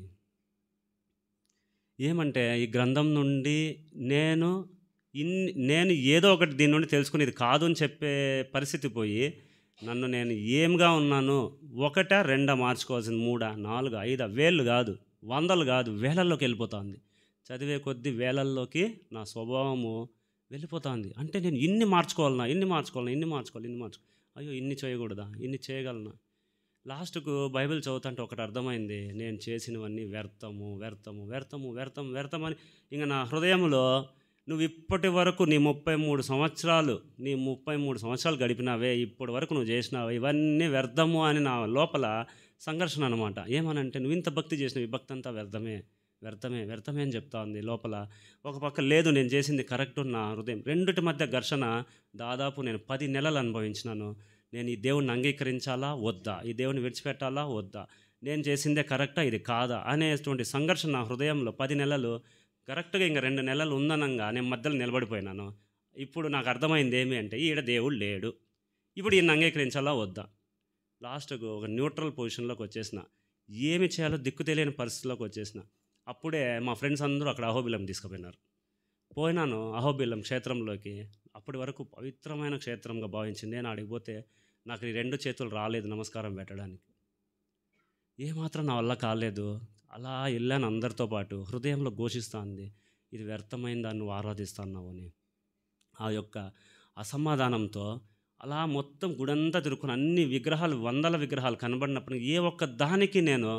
ఏమంటే ఈ గ్రంథం నుండి నేను ఇన్ నేను ఏదో ఒకటి దీని నుండి తెలుసుకుని ఇది కాదు అని చెప్పే పరిస్థితి పోయి నన్ను నేను ఏమిగా ఉన్నాను ఒకట రెండ మార్చుకోవాల్సింది మూడ నాలుగు ఐదు వేళ్ళు కాదు వందలు కాదు వేలల్లోకి వెళ్ళిపోతుంది చదివే కొద్ది వేలల్లోకి నా స్వభావము వెళ్ళిపోతుంది అంటే నేను ఇన్ని మార్చుకోవాలన్నా ఇన్ని మార్చుకోవాలన్నా ఇన్ని మార్చుకోవాలి ఇన్ని మార్చుకో అయ్యో ఇన్ని చేయకూడదా ఇన్ని చేయగలనా లాస్ట్కు బైబిల్ చదువుతుంటే ఒకటి అర్థమైంది నేను చేసినవన్నీ వ్యర్థము వ్యర్థము వ్యర్థము వ్యర్థం వ్యర్థం అని ఇంకా నా హృదయంలో నువ్వు ఇప్పటి వరకు నీ ముప్పై మూడు సంవత్సరాలు నీ ముప్పై మూడు సంవత్సరాలు గడిపినావే ఇప్పటి వరకు నువ్వు చేసినావే ఇవన్నీ వ్యర్థము అని నా లోపల సంఘర్షణ అనమాట ఏమనంటే నువ్వు ఇంత భక్తి చేసినావు ఈ భక్తి అంతా వ్యర్థమే వ్యర్థమే వ్యర్థమే అని చెప్తా ఉంది లోపల ఒక పక్క లేదు నేను చేసింది కరెక్ట్ నా హృదయం రెండిటి మధ్య ఘర్షణ దాదాపు నేను పది నెలలు అనుభవించినాను నేను ఈ దేవుణ్ణి అంగీకరించాలా వద్దా ఈ దేవుని విడిచిపెట్టాలా వద్దా నేను చేసిందే కరెక్టా ఇది కాదా అనేటువంటి సంఘర్షణ నా హృదయంలో పది నెలలు కరెక్ట్గా ఇంకా రెండు నెలలు ఉందనంగా నేను మధ్యలో నిలబడిపోయినాను ఇప్పుడు నాకు అర్థమైంది ఏమి అంటే ఈడ దేవుడు లేడు ఇప్పుడు ఈయన అంగీకరించాలా వద్దా లాస్ట్కు ఒక న్యూట్రల్ పొజిషన్లోకి వచ్చేసిన ఏమి చేయాలో దిక్కు తెలియని పరిస్థితిలోకి వచ్చేసిన అప్పుడే మా ఫ్రెండ్స్ అందరూ అక్కడ అహోబిలం తీసుకుపోయినారు పోయినాను అహోబిలం క్షేత్రంలోకి అప్పటి వరకు పవిత్రమైన క్షేత్రంగా భావించింది నేను అడిగిపోతే నాకు ఈ రెండు చేతులు రాలేదు నమస్కారం పెట్టడానికి ఏమాత్రం నా వల్ల కాలేదు అలా వెళ్ళాను అందరితో పాటు హృదయంలో ఉంది ఇది వ్యర్థమైన దాన్ని ఆరాధిస్తున్నావు అని ఆ యొక్క అసమాధానంతో అలా మొత్తం గుడంతా తిరుక్కుని అన్ని విగ్రహాలు వందల విగ్రహాలు కనబడినప్పుడు ఏ ఒక్క దానికి నేను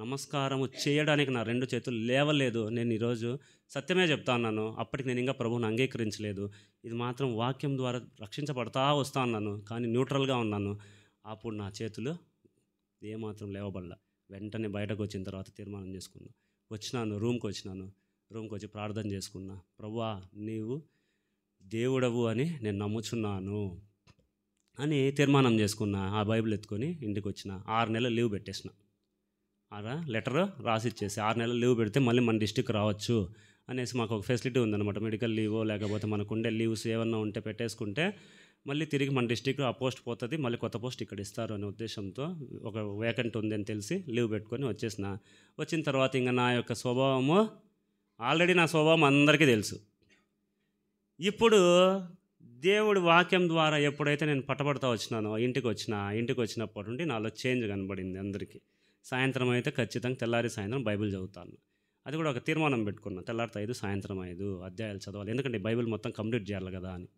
నమస్కారము చేయడానికి నా రెండు చేతులు లేవలేదు నేను ఈరోజు సత్యమే చెప్తా ఉన్నాను అప్పటికి నేను ఇంకా ప్రభువుని అంగీకరించలేదు ఇది మాత్రం వాక్యం ద్వారా రక్షించబడతా వస్తా ఉన్నాను కానీ న్యూట్రల్గా ఉన్నాను అప్పుడు నా చేతులు ఏమాత్రం లేవబడలా వెంటనే బయటకు వచ్చిన తర్వాత తీర్మానం చేసుకున్నా వచ్చినాను రూమ్కి వచ్చినాను రూమ్కి వచ్చి ప్రార్థన చేసుకున్నా ప్రభువా నీవు దేవుడవు అని నేను నమ్ముచున్నాను అని తీర్మానం చేసుకున్నా ఆ బైబిల్ ఎత్తుకొని ఇంటికి వచ్చిన ఆరు నెలలు లీవ్ పెట్టేసిన అలా లెటర్ రాసి ఇచ్చేసి ఆరు నెలలు లీవ్ పెడితే మళ్ళీ మన డిస్టిక్ రావచ్చు అనేసి మాకు ఒక ఫెసిలిటీ ఉందన్నమాట మెడికల్ లీవో లేకపోతే మనకు ఉండే లీవ్స్ ఏమన్నా ఉంటే పెట్టేసుకుంటే మళ్ళీ తిరిగి మన డిస్టిక్ ఆ పోస్ట్ పోతుంది మళ్ళీ కొత్త పోస్ట్ ఇక్కడ ఇస్తారు అనే ఉద్దేశంతో ఒక వేకెంట్ ఉందని తెలిసి లీవ్ పెట్టుకొని వచ్చేసిన వచ్చిన తర్వాత ఇంకా నా యొక్క స్వభావము ఆల్రెడీ నా స్వభావం అందరికీ తెలుసు ఇప్పుడు దేవుడి వాక్యం ద్వారా ఎప్పుడైతే నేను పట్టబడతా వచ్చినానో ఇంటికి వచ్చిన ఇంటికి వచ్చినప్పటి నుండి నాలో చేంజ్ కనబడింది అందరికీ సాయంత్రం అయితే ఖచ్చితంగా తెల్లారి సాయంత్రం బైబిల్ చదువుతాను అది కూడా ఒక తీర్మానం పెట్టుకున్నాను తెల్లారితో ఐదు సాయంత్రం ఐదు అధ్యాయాలు చదవాలి ఎందుకంటే బైబిల్ మొత్తం కంప్లీట్ చేయాలి కదా అని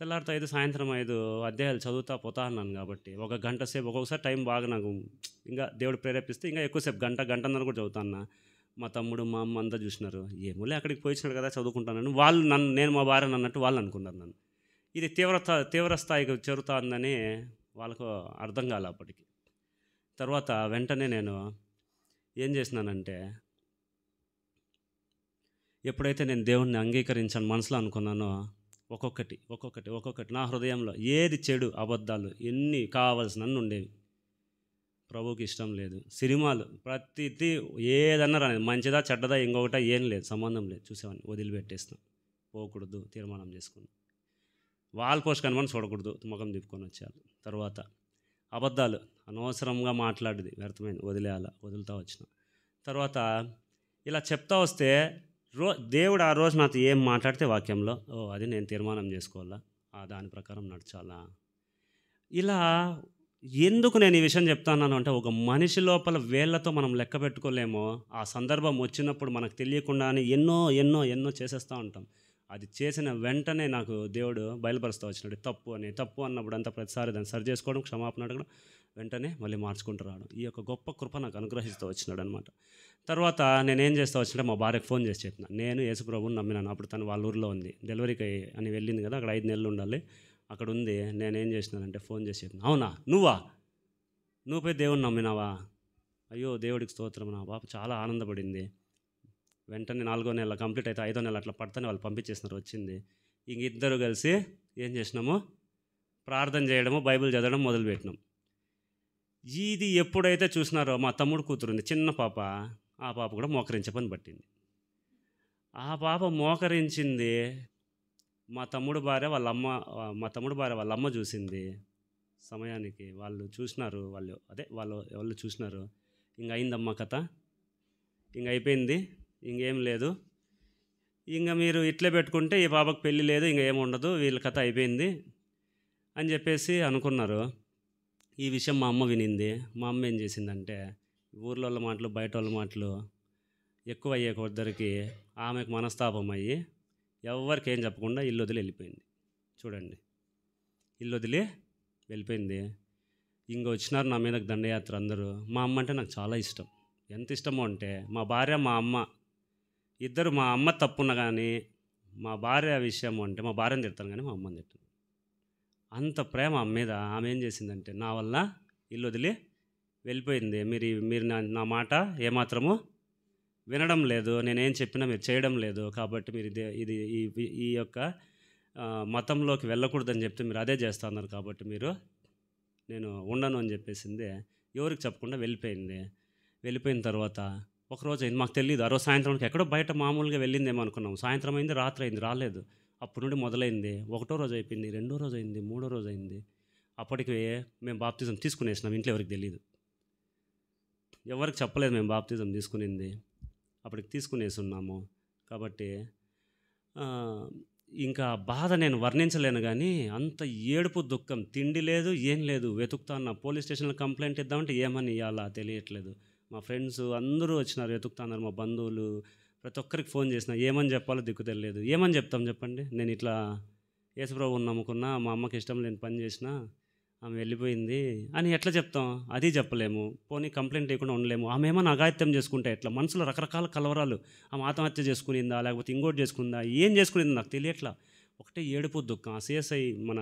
తెల్లారితో ఐదు సాయంత్రం ఐదు అధ్యాయాలు చదువుతా పోతా అన్నాను కాబట్టి ఒక గంట సేపు ఒక్కొక్కసారి టైం బాగా నాకు ఇంకా దేవుడు ప్రేరేపిస్తే ఇంకా ఎక్కువసేపు గంట గంటన్నర కూడా చదువుతాను మా తమ్ముడు మా అమ్మ అంతా చూసినారు ఏమోలే అక్కడికి పోయినాడు కదా చదువుకుంటానని వాళ్ళు నన్ను నేను మా భార్యను అన్నట్టు వాళ్ళు అనుకున్నారు నన్ను ఇది తీవ్రత తీవ్రస్థాయికి ఉందని వాళ్ళకు అర్థం కాలే అప్పటికి తర్వాత వెంటనే నేను ఏం చేసినానంటే ఎప్పుడైతే నేను దేవుణ్ణి అంగీకరించాను మనసులో అనుకున్నానో ఒక్కొక్కటి ఒక్కొక్కటి ఒక్కొక్కటి నా హృదయంలో ఏది చెడు అబద్ధాలు ఎన్ని కావాల్సిన ఉండేవి ప్రభుకి ఇష్టం లేదు సినిమాలు ప్రతిదీ ఏదన్నా రాలేదు మంచిదా చెడ్డదా ఇంకొకటా ఏం లేదు సంబంధం లేదు చూసేవాడిని వదిలిపెట్టేస్తాం పోకూడదు తీర్మానం చేసుకుని వాల్ పోస్ట్ కనుమని చూడకూడదు ముఖం తిప్పుకొని వచ్చేయాలి తర్వాత అబద్ధాలు అనవసరంగా మాట్లాడేది వ్యర్థమైన వదిలేయాల వదులుతా వచ్చిన తర్వాత ఇలా చెప్తా వస్తే రో దేవుడు ఆ రోజు నాతో ఏం మాట్లాడితే వాక్యంలో ఓ అది నేను తీర్మానం చేసుకోవాలా ఆ దాని ప్రకారం నడచాలా ఇలా ఎందుకు నేను ఈ విషయం చెప్తాను అంటే ఒక మనిషి లోపల వేళ్లతో మనం లెక్క పెట్టుకోలేమో ఆ సందర్భం వచ్చినప్పుడు మనకు తెలియకుండానే ఎన్నో ఎన్నో ఎన్నో చేసేస్తూ ఉంటాం అది చేసిన వెంటనే నాకు దేవుడు బయలుపరుస్తూ వచ్చినాడు తప్పు అని తప్పు అన్నప్పుడు అంతా ప్రతిసారి దాన్ని సరి చేసుకోవడం క్షమాపణ అడగడం వెంటనే మళ్ళీ మార్చుకుంటూ రావడం ఈ యొక్క గొప్ప కృప నాకు అనుగ్రహిస్తూ వచ్చినాడు అనమాట తర్వాత నేనేం చేస్తూ వచ్చినట్టే మా భార్యకు ఫోన్ చేసి చెప్పిన నేను యేసుప్రభుని నమ్మినాను అప్పుడు తను వాళ్ళ ఊరిలో ఉంది డెలివరీకి అని వెళ్ళింది కదా అక్కడ ఐదు నెలలు ఉండాలి అక్కడ ఉంది నేనేం చేసినానంటే ఫోన్ చేసి చెప్పిన అవునా నువ్వా నువ్వుపై దేవుని నమ్మినావా అయ్యో దేవుడికి స్తోత్రం నా పాప చాలా ఆనందపడింది వెంటనే నాలుగో నెల కంప్లీట్ అయితే ఐదో నెల అట్లా పడుతుంది వాళ్ళు పంపించేసినారు వచ్చింది ఇంక ఇద్దరు కలిసి ఏం చేసినాము ప్రార్థన చేయడము బైబిల్ చదవడం మొదలుపెట్టినాం ఇది ఎప్పుడైతే చూసినారో మా తమ్ముడు కూతురుంది చిన్న పాప ఆ పాప కూడా మోకరించే పని పట్టింది ఆ పాప మోకరించింది మా తమ్ముడు భార్య వాళ్ళ అమ్మ మా తమ్ముడు భార్య వాళ్ళ అమ్మ చూసింది సమయానికి వాళ్ళు చూసినారు వాళ్ళు అదే వాళ్ళు ఎవరు చూసినారు ఇంక అయిందమ్మా కథ ఇంక అయిపోయింది ఇంకేం లేదు ఇంకా మీరు ఇట్లే పెట్టుకుంటే ఈ పాపకు పెళ్ళి లేదు ఇంకా ఏముండదు వీళ్ళ కథ అయిపోయింది అని చెప్పేసి అనుకున్నారు ఈ విషయం మా అమ్మ వినింది మా అమ్మ ఏం చేసిందంటే ఊర్లో మాటలు బయట వాళ్ళ మాటలు ఎక్కువ అయ్యే కొద్దరికి ఆమెకు మనస్తాపం అయ్యి ఎవరికి ఏం చెప్పకుండా ఇల్లు వదిలి వెళ్ళిపోయింది చూడండి ఇల్లు వదిలి వెళ్ళిపోయింది ఇంక వచ్చినారు నా మీదకి దండయాత్ర అందరూ మా అమ్మ అంటే నాకు చాలా ఇష్టం ఎంత ఇష్టమో అంటే మా భార్య మా అమ్మ ఇద్దరు మా అమ్మ తప్పున్న కానీ మా భార్య విషయం అంటే మా భార్యను తిడతాను కానీ మా అమ్మని తిట్టాను అంత ప్రేమ ఆమె మీద ఆమె ఏం చేసిందంటే నా వల్ల ఇల్లు వదిలి వెళ్ళిపోయింది మీరు మీరు నా నా మాట ఏమాత్రము వినడం లేదు నేనేం చెప్పినా మీరు చేయడం లేదు కాబట్టి మీరు ఇది ఇది ఈ యొక్క మతంలోకి వెళ్ళకూడదని చెప్తే మీరు అదే చేస్తున్నారు కాబట్టి మీరు నేను ఉండను అని చెప్పేసింది ఎవరికి చెప్పకుండా వెళ్ళిపోయింది వెళ్ళిపోయిన తర్వాత ఒక అయింది మాకు తెలియదు ఆ రోజు సాయంత్రం ఎక్కడో బయట మామూలుగా వెళ్ళిందేమో అనుకున్నాం సాయంత్రం అయింది రాత్రి అయింది రాలేదు అప్పటి నుండి మొదలైంది ఒకటో రోజు అయిపోయింది రెండో రోజు అయింది మూడో రోజు అయింది అప్పటికి మేము బాప్తిజం తీసుకునేసినాం ఇంట్లో ఎవరికి తెలియదు ఎవరికి చెప్పలేదు మేము బాప్తిజం తీసుకునింది అప్పటికి తీసుకునేసి ఉన్నాము కాబట్టి ఇంకా బాధ నేను వర్ణించలేను కానీ అంత ఏడుపు దుఃఖం తిండి లేదు ఏం లేదు వెతుకుతా పోలీస్ స్టేషన్లో కంప్లైంట్ ఇద్దామంటే ఏమని ఇవ్వాలా తెలియట్లేదు మా ఫ్రెండ్స్ అందరూ వచ్చినారు వెతుకుతున్నారు మా బంధువులు ప్రతి ఒక్కరికి ఫోన్ చేసిన ఏమని చెప్పాలో దిక్కు తెలియలేదు ఏమని చెప్తాం చెప్పండి నేను ఇట్లా యేసుప్రభు నమ్ముకున్నా మా అమ్మకి ఇష్టం లేని పని చేసిన ఆమె వెళ్ళిపోయింది అని ఎట్లా చెప్తాం అది చెప్పలేము పోనీ కంప్లైంట్ లేకుండా ఉండలేము ఆమె ఏమైనా అగాయత్యం చేసుకుంటే ఎట్లా మనసులో రకరకాల కలవరాలు ఆమె ఆత్మహత్య చేసుకునిందా లేకపోతే ఇంకోటి చేసుకుందా ఏం చేసుకునిందో నాకు తెలియట్లా ఒకటే ఏడుపు దుఃఖం ఆ సిఎస్ఐ మన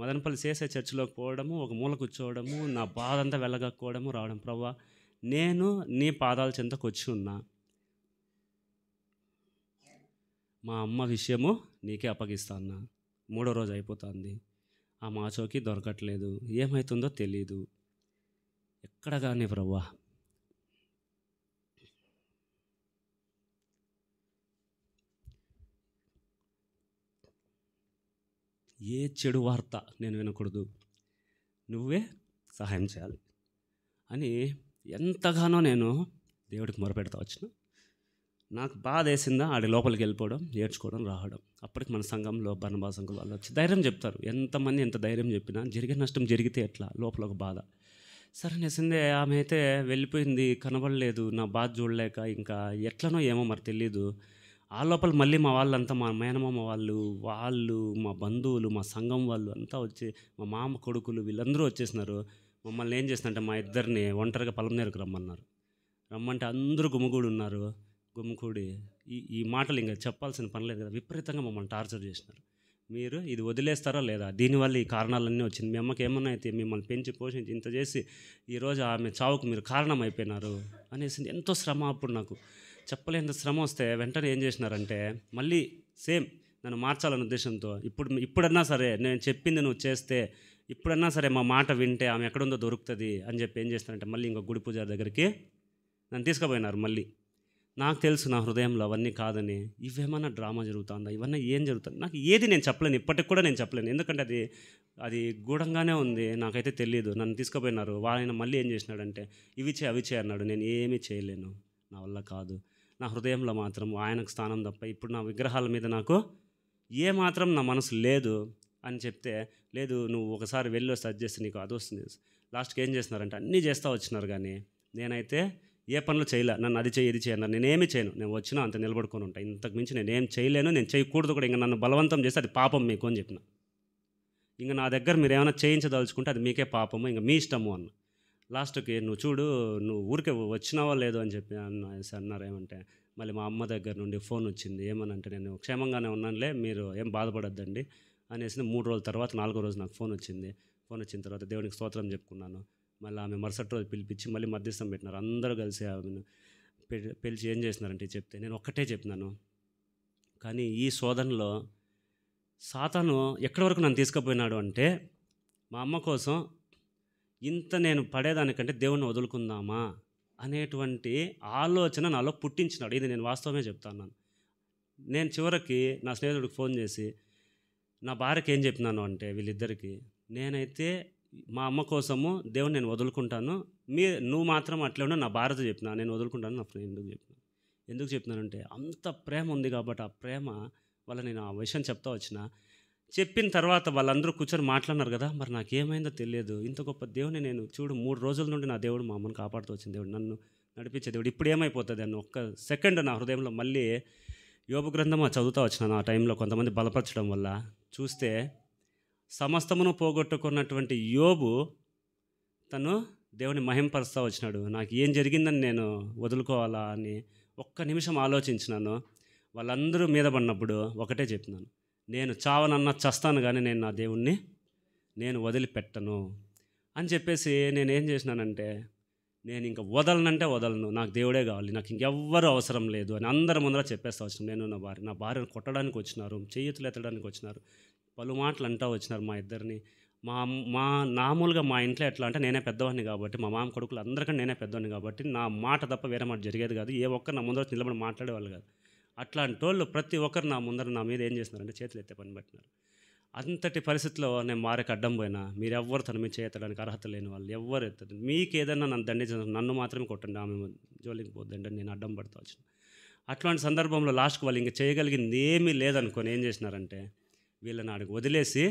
మదనపల్లి సిఎస్ఐ చర్చిలోకి పోవడము ఒక మూల కూర్చోవడము నా బాధ అంతా వెళ్ళగక్కోవడము రావడం ప్రభావ నేను నీ పాదాల చెంతకు వచ్చి ఉన్నా మా అమ్మ విషయము నీకే అప్పగిస్తాన్నా మూడో రోజు అయిపోతుంది ఆ మాచోకి దొరకట్లేదు ఏమవుతుందో తెలీదు ఎక్కడ కానీ ప్రవ్వా ఏ చెడు వార్త నేను వినకూడదు నువ్వే సహాయం చేయాలి అని ఎంతగానో నేను దేవుడికి మొరపెడతా వచ్చిన నాకు బాధ వేసిందా ఆడి లోపలికి వెళ్ళిపోవడం నేర్చుకోవడం రావడం అప్పటికి మన సంఘంలో బర్ణబా సంఘం వాళ్ళు వచ్చి ధైర్యం చెప్తారు ఎంతమంది ఎంత ధైర్యం చెప్పినా జరిగే నష్టం జరిగితే ఎట్లా లోపల ఒక బాధ సరే నేసిందే ఆమె అయితే వెళ్ళిపోయింది కనబడలేదు నా బాధ చూడలేక ఇంకా ఎట్లనో ఏమో మరి తెలియదు ఆ లోపల మళ్ళీ మా వాళ్ళంతా మా మేనమామ వాళ్ళు వాళ్ళు మా బంధువులు మా సంఘం వాళ్ళు అంతా వచ్చి మా మామ కొడుకులు వీళ్ళందరూ వచ్చేసినారు మమ్మల్ని ఏం చేస్తుంటే మా ఇద్దరిని ఒంటరిగా పొలంనేరుకు రమ్మన్నారు రమ్మంటే అందరూ గుమ్మగూడి ఉన్నారు గుమ్మకూడి ఈ ఈ మాటలు ఇంకా చెప్పాల్సిన పనిలేదు కదా విపరీతంగా మమ్మల్ని టార్చర్ చేసినారు మీరు ఇది వదిలేస్తారా లేదా దీనివల్ల ఈ కారణాలన్నీ వచ్చింది మీ అమ్మకి ఏమన్నా అయితే మిమ్మల్ని పెంచి పోషించి ఇంత చేసి ఈరోజు ఆమె చావుకు మీరు కారణం అయిపోయినారు అనేసి ఎంతో శ్రమ అప్పుడు నాకు చెప్పలేంత శ్రమ వస్తే వెంటనే ఏం చేసినారంటే మళ్ళీ సేమ్ నన్ను మార్చాలనే ఉద్దేశంతో ఇప్పుడు ఇప్పుడన్నా సరే నేను చెప్పింది నువ్వు చేస్తే ఇప్పుడన్నా సరే మా మాట వింటే ఆమె ఎక్కడుందో దొరుకుతుంది అని చెప్పి ఏం చేస్తానంటే మళ్ళీ ఇంకో గుడి పూజారి దగ్గరికి నన్ను తీసుకుపోయినారు మళ్ళీ నాకు తెలుసు నా హృదయంలో అవన్నీ కాదని ఇవేమన్నా డ్రామా జరుగుతుందా ఇవన్నీ ఏం జరుగుతుంది నాకు ఏది నేను చెప్పలేను ఇప్పటికి కూడా నేను చెప్పలేను ఎందుకంటే అది అది గూఢంగానే ఉంది నాకైతే తెలియదు నన్ను తీసుకుపోయినారు వాళ్ళని మళ్ళీ ఏం చేసినాడంటే ఇవి చేయి అవి చేయన్నాడు అన్నాడు నేను ఏమీ చేయలేను నా వల్ల కాదు నా హృదయంలో మాత్రం ఆయనకు స్థానం తప్ప ఇప్పుడు నా విగ్రహాల మీద నాకు ఏ మాత్రం నా మనసు లేదు అని చెప్తే లేదు నువ్వు ఒకసారి వెళ్ళి సర్చ్ చేస్తే నీకు అది వస్తుంది లాస్ట్కి ఏం చేస్తున్నారంటే అన్నీ చేస్తూ వచ్చినారు కానీ నేనైతే ఏ పనులు చేయలే నన్ను అది చేయి ఇది చేయను నేనేమి చేయను నేను వచ్చినా అంత నిలబడుకొని ఉంటాను ఇంతకు మించి నేనేం చేయలేను నేను చేయకూడదు కూడా ఇంకా నన్ను బలవంతం చేస్తే అది పాపం మీకు అని చెప్పిన ఇంకా నా దగ్గర మీరు ఏమైనా చేయించదలుచుకుంటే అది మీకే పాపము ఇంకా మీ ఇష్టము అన్న లాస్ట్కి నువ్వు చూడు నువ్వు ఊరికే వచ్చినావా లేదో అని చెప్పి అన్నారు ఏమంటే మళ్ళీ మా అమ్మ దగ్గర నుండి ఫోన్ వచ్చింది ఏమనంటే నేను క్షేమంగానే ఉన్నానులే మీరు ఏం బాధపడద్దండి అనేసి మూడు రోజుల తర్వాత నాలుగో రోజు నాకు ఫోన్ వచ్చింది ఫోన్ వచ్చిన తర్వాత దేవునికి స్తోత్రం చెప్పుకున్నాను మళ్ళీ ఆమె మరుసటి రోజు పిలిపించి మళ్ళీ మధ్యస్థం పెట్టినారు అందరూ కలిసి ఆమెను పిలిచి ఏం చేసినారంటే చెప్తే నేను ఒక్కటే చెప్పినాను కానీ ఈ శోధనలో సాతాను ఎక్కడి వరకు నన్ను తీసుకుపోయినాడు అంటే మా అమ్మ కోసం ఇంత నేను పడేదానికంటే దేవుణ్ణి వదులుకుందామా అనేటువంటి ఆలోచన నాలో పుట్టించినాడు ఇది నేను వాస్తవమే చెప్తాను నేను చివరికి నా స్నేహితుడికి ఫోన్ చేసి నా భార్యకి ఏం చెప్పినాను అంటే వీళ్ళిద్దరికి నేనైతే మా అమ్మ కోసము దేవుని నేను వదులుకుంటాను మీ నువ్వు మాత్రం అట్లే ఉన్నా నా భారత చెప్పిన నేను వదులుకుంటాను నా ఫ్రెండ్ ఎందుకు చెప్పిన ఎందుకు చెప్పినానంటే అంత ప్రేమ ఉంది కాబట్టి ఆ ప్రేమ వల్ల నేను ఆ విషయం చెప్తా వచ్చిన చెప్పిన తర్వాత వాళ్ళందరూ కూర్చొని మాట్లాడినారు కదా మరి నాకేమైందో తెలియదు ఇంత గొప్ప దేవుని నేను చూడు మూడు రోజుల నుండి నా దేవుడు మా అమ్మని కాపాడుతూ వచ్చింది దేవుడు నన్ను నడిపించే దేవుడు ఇప్పుడు ఏమైపోతుంది అని ఒక్క సెకండ్ నా హృదయంలో మళ్ళీ యోగ గ్రంథం చదువుతా వచ్చినాను ఆ టైంలో కొంతమంది బలపరచడం వల్ల చూస్తే సమస్తమును పోగొట్టుకున్నటువంటి యోబు తను దేవుని మహింపరుస్తూ వచ్చినాడు నాకు ఏం జరిగిందని నేను వదులుకోవాలా అని ఒక్క నిమిషం ఆలోచించినాను వాళ్ళందరూ మీద పడినప్పుడు ఒకటే చెప్పినాను నేను చావనన్నా చస్తాను కానీ నేను నా దేవుణ్ణి నేను వదిలిపెట్టను అని చెప్పేసి నేనేం చేసినానంటే నేను ఇంకా వదలనంటే వదలను నాకు దేవుడే కావాలి నాకు ఇంకెవ్వరూ అవసరం లేదు అని అందరి ముందర చెప్పేస్తా వచ్చిన నేను నా భార్య నా భార్యను కొట్టడానికి వచ్చినారు చేతులు ఎత్తడానికి వచ్చినారు పలు మాటలు అంటా వచ్చినారు మా ఇద్దరిని మా మా నామూలుగా మా ఇంట్లో ఎట్లా అంటే నేనే పెద్దవాడిని కాబట్టి మా మామ కొడుకులు అందరికంటే నేనే పెద్దవాడిని కాబట్టి నా మాట తప్ప వేరే మాట జరిగేది కాదు ఏ ఒక్కరు నా ముందర నిలబడి మాట్లాడేవాళ్ళు కాదు అట్లాంటి వాళ్ళు ప్రతి ఒక్కరు నా ముందర నా మీద ఏం చేస్తున్నారంటే చేతులు ఎత్తే పని పెట్టినారు అంతటి పరిస్థితిలో నేను మారక అడ్డం పోయినా మీరు ఎవ్వరు తన మీద చేయడానికి అర్హత లేని వాళ్ళు ఎవ్వరు ఎత్తారు మీకు ఏదైనా నన్ను దండించదు నన్ను మాత్రమే కొట్టండి ఆమె జోలికి పోద్దండి నేను అడ్డం పడతా వచ్చిన అట్లాంటి సందర్భంలో లాస్ట్కి వాళ్ళు ఇంకా చేయగలిగింది ఏమీ లేదనుకొని ఏం చేసినారంటే వీళ్ళని ఆడికి వదిలేసి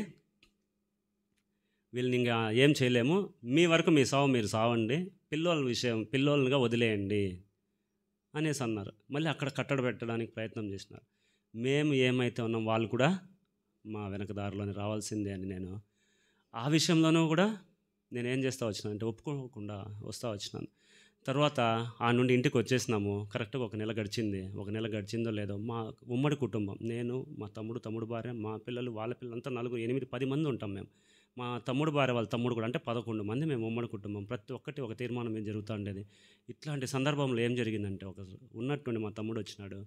వీళ్ళని ఇంకా ఏం చేయలేము మీ వరకు మీ సావు మీరు సావండి పిల్లోల విషయం పిల్లోళ్ళనిగా వదిలేయండి అనేసి అన్నారు మళ్ళీ అక్కడ కట్టడి పెట్టడానికి ప్రయత్నం చేసినారు మేము ఏమైతే ఉన్నాం వాళ్ళు కూడా మా వెనకదారిలోని రావాల్సిందే అని నేను ఆ విషయంలోనూ కూడా నేను ఏం చేస్తా వచ్చినా అంటే ఒప్పుకోకుండా వస్తూ వచ్చినాను తర్వాత ఆ నుండి ఇంటికి వచ్చేసినాము కరెక్ట్గా ఒక నెల గడిచింది ఒక నెల గడిచిందో లేదో మా ఉమ్మడి కుటుంబం నేను మా తమ్ముడు తమ్ముడు భార్య మా పిల్లలు వాళ్ళ పిల్లలంతా నలుగురు ఎనిమిది పది మంది ఉంటాం మేము మా తమ్ముడు భార్య వాళ్ళ తమ్ముడు కూడా అంటే పదకొండు మంది మేము ఉమ్మడి కుటుంబం ప్రతి ఒక్కటి ఒక తీర్మానం మేము జరుగుతూ ఉండేది ఇట్లాంటి సందర్భంలో ఏం జరిగిందంటే ఒక ఉన్నట్టుండి మా తమ్ముడు వచ్చినాడు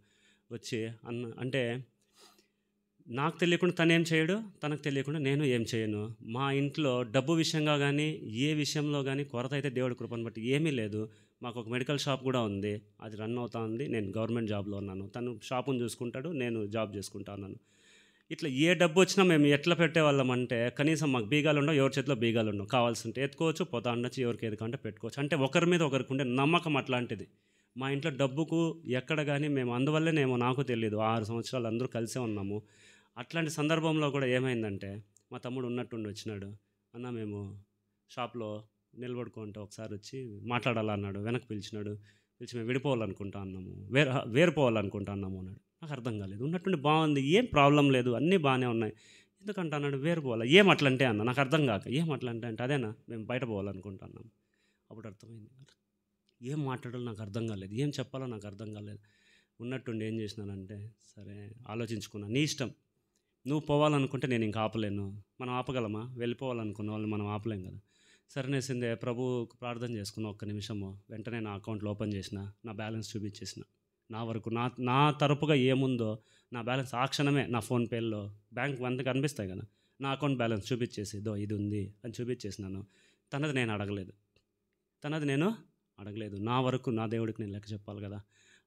వచ్చి అన్న అంటే నాకు తెలియకుండా తను ఏం చేయడు తనకు తెలియకుండా నేను ఏం చేయను మా ఇంట్లో డబ్బు విషయంగా కానీ ఏ విషయంలో కానీ కొరత అయితే దేవుడి కృపను బట్టి ఏమీ లేదు మాకు ఒక మెడికల్ షాప్ కూడా ఉంది అది రన్ అవుతా ఉంది నేను గవర్నమెంట్ జాబ్లో ఉన్నాను తను షాపును చూసుకుంటాడు నేను జాబ్ చేసుకుంటా ఉన్నాను ఇట్లా ఏ డబ్బు వచ్చినా మేము ఎట్లా పెట్టేవాళ్ళం అంటే కనీసం మాకు బీగాలు ఉండవు ఎవరి చేతిలో బీగాలు ఉండవు కావాల్సి ఉంటే ఎత్తుకోవచ్చు పోతా ఉండొచ్చు ఎవరికి ఎదుకంటే పెట్టుకోవచ్చు అంటే ఒకరి మీద ఒకరికి ఉండే నమ్మకం అట్లాంటిది మా ఇంట్లో డబ్బుకు ఎక్కడ కానీ మేము అందువల్లనేమో నాకు తెలియదు ఆరు సంవత్సరాలు అందరూ కలిసే ఉన్నాము అట్లాంటి సందర్భంలో కూడా ఏమైందంటే మా తమ్ముడు ఉన్నట్టుండి వచ్చినాడు అన్న మేము షాప్లో నిలబడుకుంటే ఒకసారి వచ్చి మాట్లాడాలన్నాడు వెనక్కి పిలిచినాడు పిలిచి మేము విడిపోవాలనుకుంటా అన్నాము వేరు వేరుపోవాలనుకుంటా అన్నాము అన్నాడు నాకు అర్థం కాలేదు ఉన్నట్టుండి బాగుంది ఏం ప్రాబ్లం లేదు అన్నీ బాగానే ఉన్నాయి ఎందుకంటే అన్నాడు వేరు పోవాలి ఏం అట్లంటే అన్న నాకు అర్థం కాక ఏం అట్లంటే అంటే అదేనా మేము బయట పోవాలనుకుంటున్నాం అప్పుడు అర్థమైంది ఏం మాట్లాడాలో నాకు అర్థం కాలేదు ఏం చెప్పాలో నాకు అర్థం కాలేదు ఉన్నట్టుండి ఏం చేసినానంటే సరే ఆలోచించుకున్నా నీ ఇష్టం నువ్వు పోవాలనుకుంటే నేను ఇంకా ఆపలేను మనం ఆపగలమా వెళ్ళిపోవాలనుకున్న వాళ్ళు మనం ఆపలేం కదా సరే సరేనేసిందే ప్రభువుకు ప్రార్థన చేసుకున్న ఒక్క నిమిషము వెంటనే నా అకౌంట్లో ఓపెన్ చేసిన నా బ్యాలెన్స్ చూపించేసిన నా వరకు నా నా తరపుగా ఏముందో నా బ్యాలెన్స్ ఆ క్షణమే నా ఫోన్పేలో బ్యాంక్ అంత కనిపిస్తాయి కదా నా అకౌంట్ బ్యాలెన్స్ చూపించేసి దో ఇది ఉంది అని చూపించేసినాను తనది నేను అడగలేదు తనది నేను అడగలేదు నా వరకు నా దేవుడికి నేను లెక్క చెప్పాలి కదా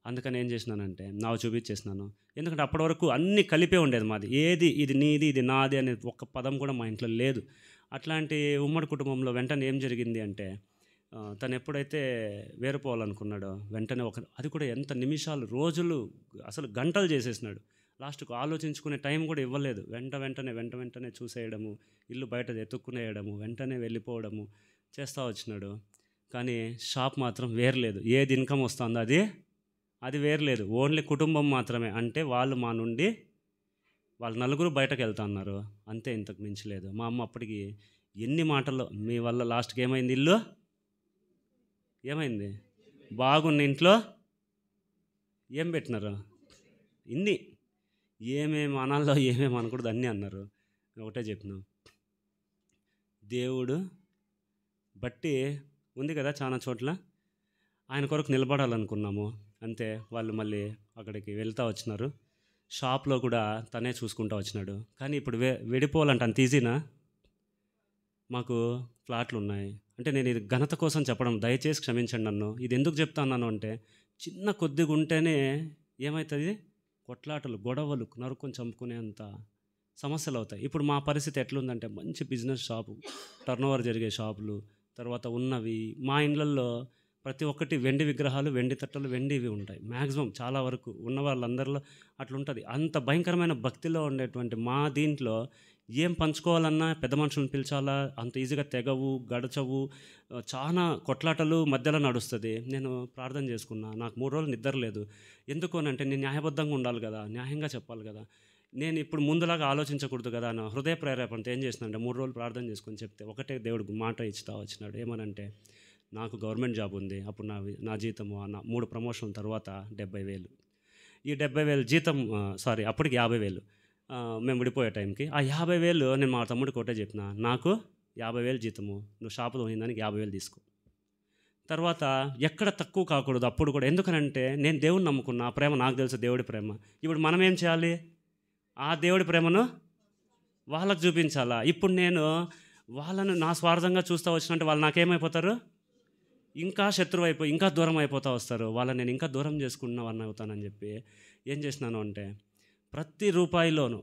అందుకని ఏం చేసినానంటే నావు చూపించేసినాను ఎందుకంటే అప్పటి వరకు అన్నీ కలిపే ఉండేది మాది ఏది ఇది నీది ఇది నాది అనే ఒక్క పదం కూడా మా ఇంట్లో లేదు అట్లాంటి ఉమ్మడి కుటుంబంలో వెంటనే ఏం జరిగింది అంటే తను ఎప్పుడైతే వేరుపోవాలనుకున్నాడో వెంటనే ఒక అది కూడా ఎంత నిమిషాలు రోజులు అసలు గంటలు చేసేసినాడు లాస్ట్కు ఆలోచించుకునే టైం కూడా ఇవ్వలేదు వెంట వెంటనే వెంట వెంటనే చూసేయడము ఇల్లు బయట ఎత్తుక్కునేయడము వెంటనే వెళ్ళిపోవడము చేస్తూ వచ్చినాడు కానీ షాప్ మాత్రం వేరలేదు ఏది ఇన్కమ్ వస్తుందో అది అది లేదు ఓన్లీ కుటుంబం మాత్రమే అంటే వాళ్ళు మా నుండి వాళ్ళు నలుగురు బయటకు వెళ్తా ఉన్నారు అంతే ఇంతకు మించలేదు మా అమ్మ అప్పటికి ఎన్ని మాటలు మీ వల్ల లాస్ట్కి ఏమైంది ఇల్లు ఏమైంది బాగున్న ఇంట్లో ఏం పెట్టినారు ఇన్ని ఏమేమి అనాలో ఏమేమి అనకూడదు అన్నీ అన్నారు ఒకటే చెప్పినాం దేవుడు బట్టి ఉంది కదా చాలా చోట్ల ఆయన కొరకు నిలబడాలనుకున్నాము అంతే వాళ్ళు మళ్ళీ అక్కడికి వెళ్తూ వచ్చినారు షాప్లో కూడా తనే చూసుకుంటూ వచ్చినాడు కానీ ఇప్పుడు వె విడిపోవాలంటే అంత ఈజీనా మాకు ఫ్లాట్లు ఉన్నాయి అంటే నేను ఇది ఘనత కోసం చెప్పడం దయచేసి క్షమించండి నన్ను ఇది ఎందుకు చెప్తాను అంటే చిన్న కొద్దిగా ఉంటేనే ఏమవుతుంది కొట్లాటలు గొడవలు నరుకొని చంపుకునేంత సమస్యలు అవుతాయి ఇప్పుడు మా పరిస్థితి ఎట్లుందంటే మంచి బిజినెస్ షాపు టర్న్ ఓవర్ జరిగే షాపులు తర్వాత ఉన్నవి మా ఇండ్లల్లో ప్రతి ఒక్కటి వెండి విగ్రహాలు వెండి తట్టలు వెండివి ఉంటాయి మ్యాక్సిమం చాలా వరకు ఉన్న వాళ్ళందరిలో అట్లుంటుంది అంత భయంకరమైన భక్తిలో ఉండేటువంటి మా దీంట్లో ఏం పంచుకోవాలన్నా పెద్ద మనుషులను పిలిచాలా అంత ఈజీగా తెగవు గడచవు చాలా కొట్లాటలు మధ్యలో నడుస్తుంది నేను ప్రార్థన చేసుకున్నా నాకు మూడు రోజులు నిద్ర లేదు ఎందుకు అని అంటే నేను న్యాయబద్ధంగా ఉండాలి కదా న్యాయంగా చెప్పాలి కదా నేను ఇప్పుడు ముందులాగా ఆలోచించకూడదు కదా నా హృదయ ప్రేరేపణతో ఏం అంటే మూడు రోజులు ప్రార్థన చేసుకొని చెప్తే ఒకటే దేవుడికి మాట ఇచ్చుతా వచ్చినాడు ఏమనంటే నాకు గవర్నమెంట్ జాబ్ ఉంది అప్పుడు నా నా జీతము నా మూడు ప్రమోషన్ తర్వాత డెబ్బై వేలు ఈ డెబ్బై వేలు జీతం సారీ అప్పటికి యాభై వేలు మేము విడిపోయే టైంకి ఆ యాభై వేలు నేను మా తమ్ముడికి ఒకటే చెప్పిన నాకు యాభై వేలు జీతము నువ్వు షాపులో ఉన్న దానికి యాభై వేలు తీసుకో తర్వాత ఎక్కడ తక్కువ కాకూడదు అప్పుడు కూడా ఎందుకనంటే నేను దేవుడిని నమ్ముకున్నా ప్రేమ నాకు తెలుసు దేవుడి ప్రేమ ఇప్పుడు మనం ఏం చేయాలి ఆ దేవుడి ప్రేమను వాళ్ళకు చూపించాలా ఇప్పుడు నేను వాళ్ళను నా స్వార్థంగా చూస్తూ వచ్చినట్టు వాళ్ళు నాకేమైపోతారు ఇంకా శత్రువు అయిపోయి ఇంకా దూరం అయిపోతూ వస్తారు వాళ్ళని నేను ఇంకా దూరం చేసుకున్న వాళ్ళని అవుతానని చెప్పి ఏం చేసినాను అంటే ప్రతి రూపాయిలోనూ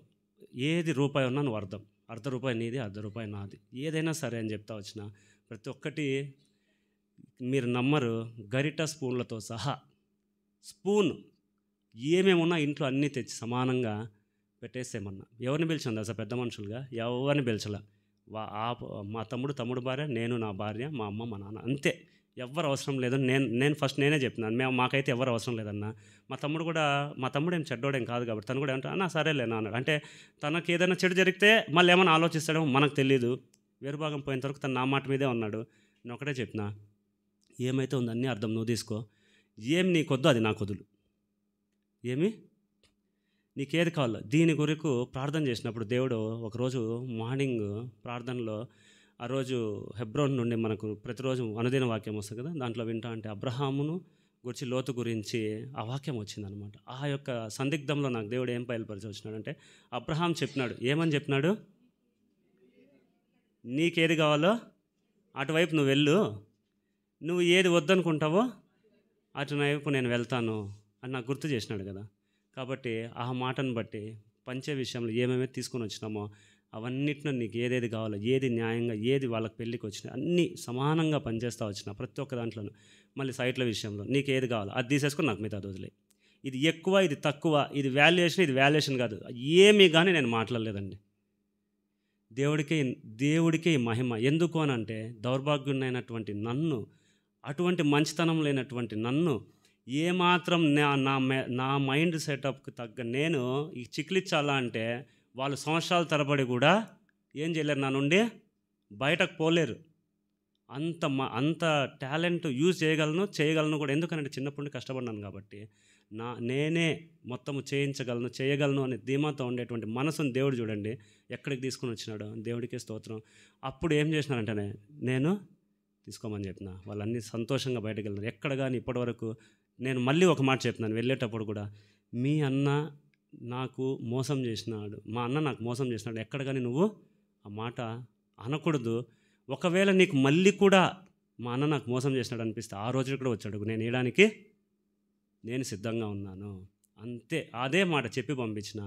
ఏది రూపాయి ఉన్నా నువ్వు అర్థం అర్ధ రూపాయి నీది అర్ధ రూపాయి నాది ఏదైనా సరే అని చెప్తా వచ్చిన ప్రతి ఒక్కటి మీరు నమ్మరు గరిట స్పూన్లతో సహా స్పూన్ ఏమేమున్నా ఇంట్లో అన్నీ తెచ్చి సమానంగా పెట్టేసేమన్నా ఎవరిని పిలిచింది అసలు పెద్ద మనుషులుగా ఎవరిని పిలిచలే వా మా తమ్ముడు తమ్ముడు భార్య నేను నా భార్య మా అమ్మ మా నాన్న అంతే ఎవ్వరు అవసరం లేదు నేను నేను ఫస్ట్ నేనే చెప్పినాను మేము మాకైతే ఎవరు అవసరం లేదన్న మా తమ్ముడు కూడా మా తమ్ముడు ఏం చెడ్డోడేం కాదు కాబట్టి తను కూడా ఏమంటా సరే సరేలేనా అన్నాడు అంటే తనకి ఏదైనా చెడు జరిగితే మళ్ళీ ఏమైనా ఆలోచిస్తాడో మనకు తెలియదు వేరుభాగం పోయిన తర్వాత తను నా మాట మీదే ఉన్నాడు నేను ఒకటే చెప్పిన ఏమైతే ఉందన్నీ అర్థం నువ్వు తీసుకో ఏం నీకొద్దు అది నా కొదులు ఏమి నీకేది కావాలో దీని గురికు ప్రార్థన చేసినప్పుడు దేవుడు ఒకరోజు మార్నింగ్ ప్రార్థనలో ఆ రోజు హెబ్రోన్ నుండి మనకు ప్రతిరోజు అనుదిన వాక్యం వస్తుంది కదా దాంట్లో వింటా అంటే అబ్రహామును గురించి లోతు గురించి ఆ వాక్యం వచ్చిందనమాట ఆ యొక్క సందిగ్ధంలో నాకు దేవుడు ఏం బయలుపరిచి అంటే అబ్రహాం చెప్పినాడు ఏమని చెప్పినాడు నీకేది కావాలో అటువైపు నువ్వు వెళ్ళు నువ్వు ఏది వద్దనుకుంటావో అటువైపు నేను వెళ్తాను అని నాకు గుర్తు చేసినాడు కదా కాబట్టి ఆ మాటను బట్టి పంచే విషయంలో ఏమేమి తీసుకొని వచ్చినామో అవన్నిటిలో నీకు ఏదేది కావాలో ఏది న్యాయంగా ఏది వాళ్ళకి పెళ్ళికి వచ్చినా అన్నీ సమానంగా పనిచేస్తా వచ్చిన ప్రతి ఒక్క దాంట్లోనూ మళ్ళీ సైట్ల విషయంలో నీకు ఏది కావాలో అది తీసేసుకుని నాకు మిగతా వదిలే ఇది ఎక్కువ ఇది తక్కువ ఇది వాల్యుయేషన్ ఇది వాల్యుయేషన్ కాదు ఏమీ కానీ నేను మాట్లాడలేదండి దేవుడికే దేవుడికే మహిమ ఎందుకు అని అంటే దౌర్భాగ్యుడైనటువంటి నన్ను అటువంటి మంచితనం లేనటువంటి నన్ను ఏమాత్రం నా నా మైండ్ సెటప్కి తగ్గ నేను ఈ చిక్లిచ్చాలా అంటే వాళ్ళు సంవత్సరాల తరబడి కూడా ఏం చేయలేరు నా నుండి బయటకు పోలేరు అంత అంత టాలెంట్ యూజ్ చేయగలను చేయగలను కూడా ఎందుకంటే చిన్నప్పటి నుండి కష్టపడ్డాను కాబట్టి నా నేనే మొత్తము చేయించగలను చేయగలను అనే ధీమాతో ఉండేటువంటి మనసును దేవుడు చూడండి ఎక్కడికి తీసుకుని వచ్చినాడు దేవుడికే స్తోత్రం అప్పుడు ఏం చేసినారంటేనే నేను తీసుకోమని చెప్పిన వాళ్ళన్నీ సంతోషంగా బయటకు వెళ్ళినారు ఎక్కడ కానీ ఇప్పటివరకు నేను మళ్ళీ ఒక మాట చెప్పినాను వెళ్ళేటప్పుడు కూడా మీ అన్న నాకు మోసం చేసినాడు మా అన్న నాకు మోసం చేసినాడు ఎక్కడ కానీ నువ్వు ఆ మాట అనకూడదు ఒకవేళ నీకు మళ్ళీ కూడా మా అన్న నాకు మోసం చేసినాడు అనిపిస్తే ఆ రోజు కూడా వచ్చాడు నేను వేయడానికి నేను సిద్ధంగా ఉన్నాను అంతే అదే మాట చెప్పి పంపించిన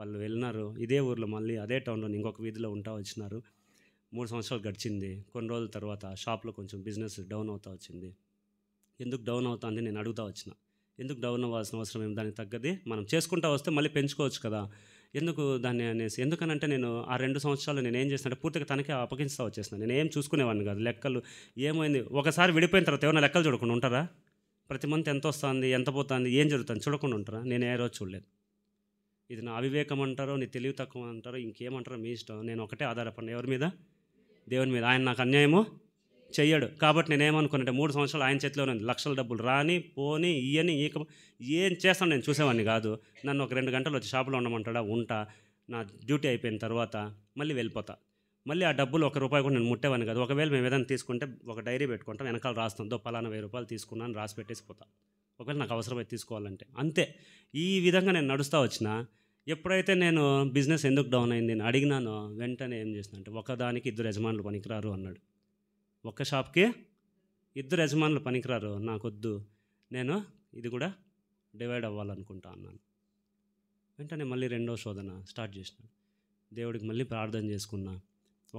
వాళ్ళు వెళ్ళినారు ఇదే ఊర్లో మళ్ళీ అదే టౌన్లో ఇంకొక వీధిలో ఉంటా వచ్చినారు మూడు సంవత్సరాలు గడిచింది కొన్ని రోజుల తర్వాత షాప్లో కొంచెం బిజినెస్ డౌన్ అవుతా వచ్చింది ఎందుకు డౌన్ అవుతుంది నేను అడుగుతా వచ్చిన ఎందుకు డౌన్ అవ్వాల్సిన అవసరం ఏమి దానికి తగ్గది మనం చేసుకుంటా వస్తే మళ్ళీ పెంచుకోవచ్చు కదా ఎందుకు దాన్ని అనేసి ఎందుకనంటే నేను ఆ రెండు సంవత్సరాలు నేను ఏం చేసినట్టే పూర్తిగా తనకే అప్పగించుతా వచ్చేసిన నేను ఏం చూసుకునేవాడిని కాదు లెక్కలు ఏమైంది ఒకసారి విడిపోయిన తర్వాత ఏమైనా లెక్కలు చూడకుండా ఉంటారా ప్రతి మంత్ ఎంత వస్తుంది ఎంత పోతుంది ఏం జరుగుతుంది చూడకుండా ఉంటారా నేను ఏ రోజు చూడలేదు ఇది నా అవివేకం అంటారో నీ తెలివి తక్కువ అంటారో ఇంకేమంటారో మీ ఇష్టం నేను ఒకటే ఆధారపడిన ఎవరి మీద దేవుని మీద ఆయన నాకు అన్యాయమో చెయ్యడు కాబట్టి నేనేమనుకున్నాంటే మూడు సంవత్సరాలు ఆయన చేతిలో ఉంది లక్షల డబ్బులు రాని పోని ఇయని ఈక ఏం చేస్తాను నేను చూసేవాడిని కాదు నన్ను ఒక రెండు గంటలు వచ్చి షాపులో ఉండమంటాడా ఉంటా నా డ్యూటీ అయిపోయిన తర్వాత మళ్ళీ వెళ్ళిపోతా మళ్ళీ ఆ డబ్బులు ఒక రూపాయి కూడా నేను ముట్టేవాడిని కాదు ఒకవేళ మేము ఏదైనా తీసుకుంటే ఒక డైరీ పెట్టుకుంటాం వెనకాల రాస్తాం దో పలానా వెయ్యి రూపాయలు తీసుకున్నాను రాసి పెట్టేసి పోతా ఒకవేళ నాకు అవసరమైతే తీసుకోవాలంటే అంతే ఈ విధంగా నేను నడుస్తూ వచ్చిన ఎప్పుడైతే నేను బిజినెస్ ఎందుకు డౌన్ అయింది నేను అడిగినానో వెంటనే ఏం చేసిన అంటే ఒకదానికి ఇద్దరు యజమానులు పనికిరారు అన్నాడు ఒక్క షాప్కి ఇద్దరు యజమానులు పనికిరారు నాకొద్దు నేను ఇది కూడా డివైడ్ అవ్వాలనుకుంటా అన్నాను వెంటనే మళ్ళీ రెండో శోధన స్టార్ట్ చేసిన దేవుడికి మళ్ళీ ప్రార్థన చేసుకున్నా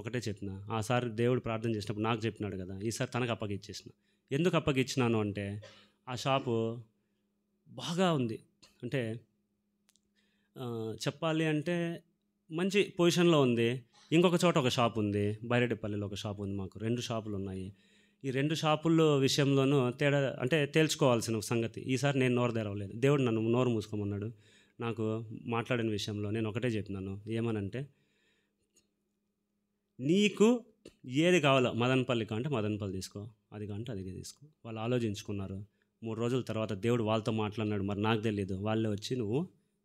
ఒకటే చెప్పిన ఆసారి దేవుడు ప్రార్థన చేసినప్పుడు నాకు చెప్పినాడు కదా ఈసారి తనకు అప్పగిచ్చేసిన ఎందుకు అప్పగిచ్చినాను అంటే ఆ షాపు బాగా ఉంది అంటే చెప్పాలి అంటే మంచి పొజిషన్లో ఉంది ఇంకొక చోట ఒక షాప్ ఉంది బైరెడ్డిపల్లిలో ఒక షాప్ ఉంది మాకు రెండు షాపులు ఉన్నాయి ఈ రెండు షాపుల్లో విషయంలోనూ తేడా అంటే తేల్చుకోవాల్సిన సంగతి ఈసారి నేను నోరు తెరవలేదు దేవుడు నన్ను నోరు మూసుకోమన్నాడు నాకు మాట్లాడిన విషయంలో నేను ఒకటే చెప్పినాను ఏమనంటే నీకు ఏది కావాలో మదనపల్లి కంటే మదనపల్లి తీసుకో అది కంటే అది తీసుకో వాళ్ళు ఆలోచించుకున్నారు మూడు రోజుల తర్వాత దేవుడు వాళ్ళతో మాట్లాడినాడు మరి నాకు తెలియదు వాళ్ళే వచ్చి నువ్వు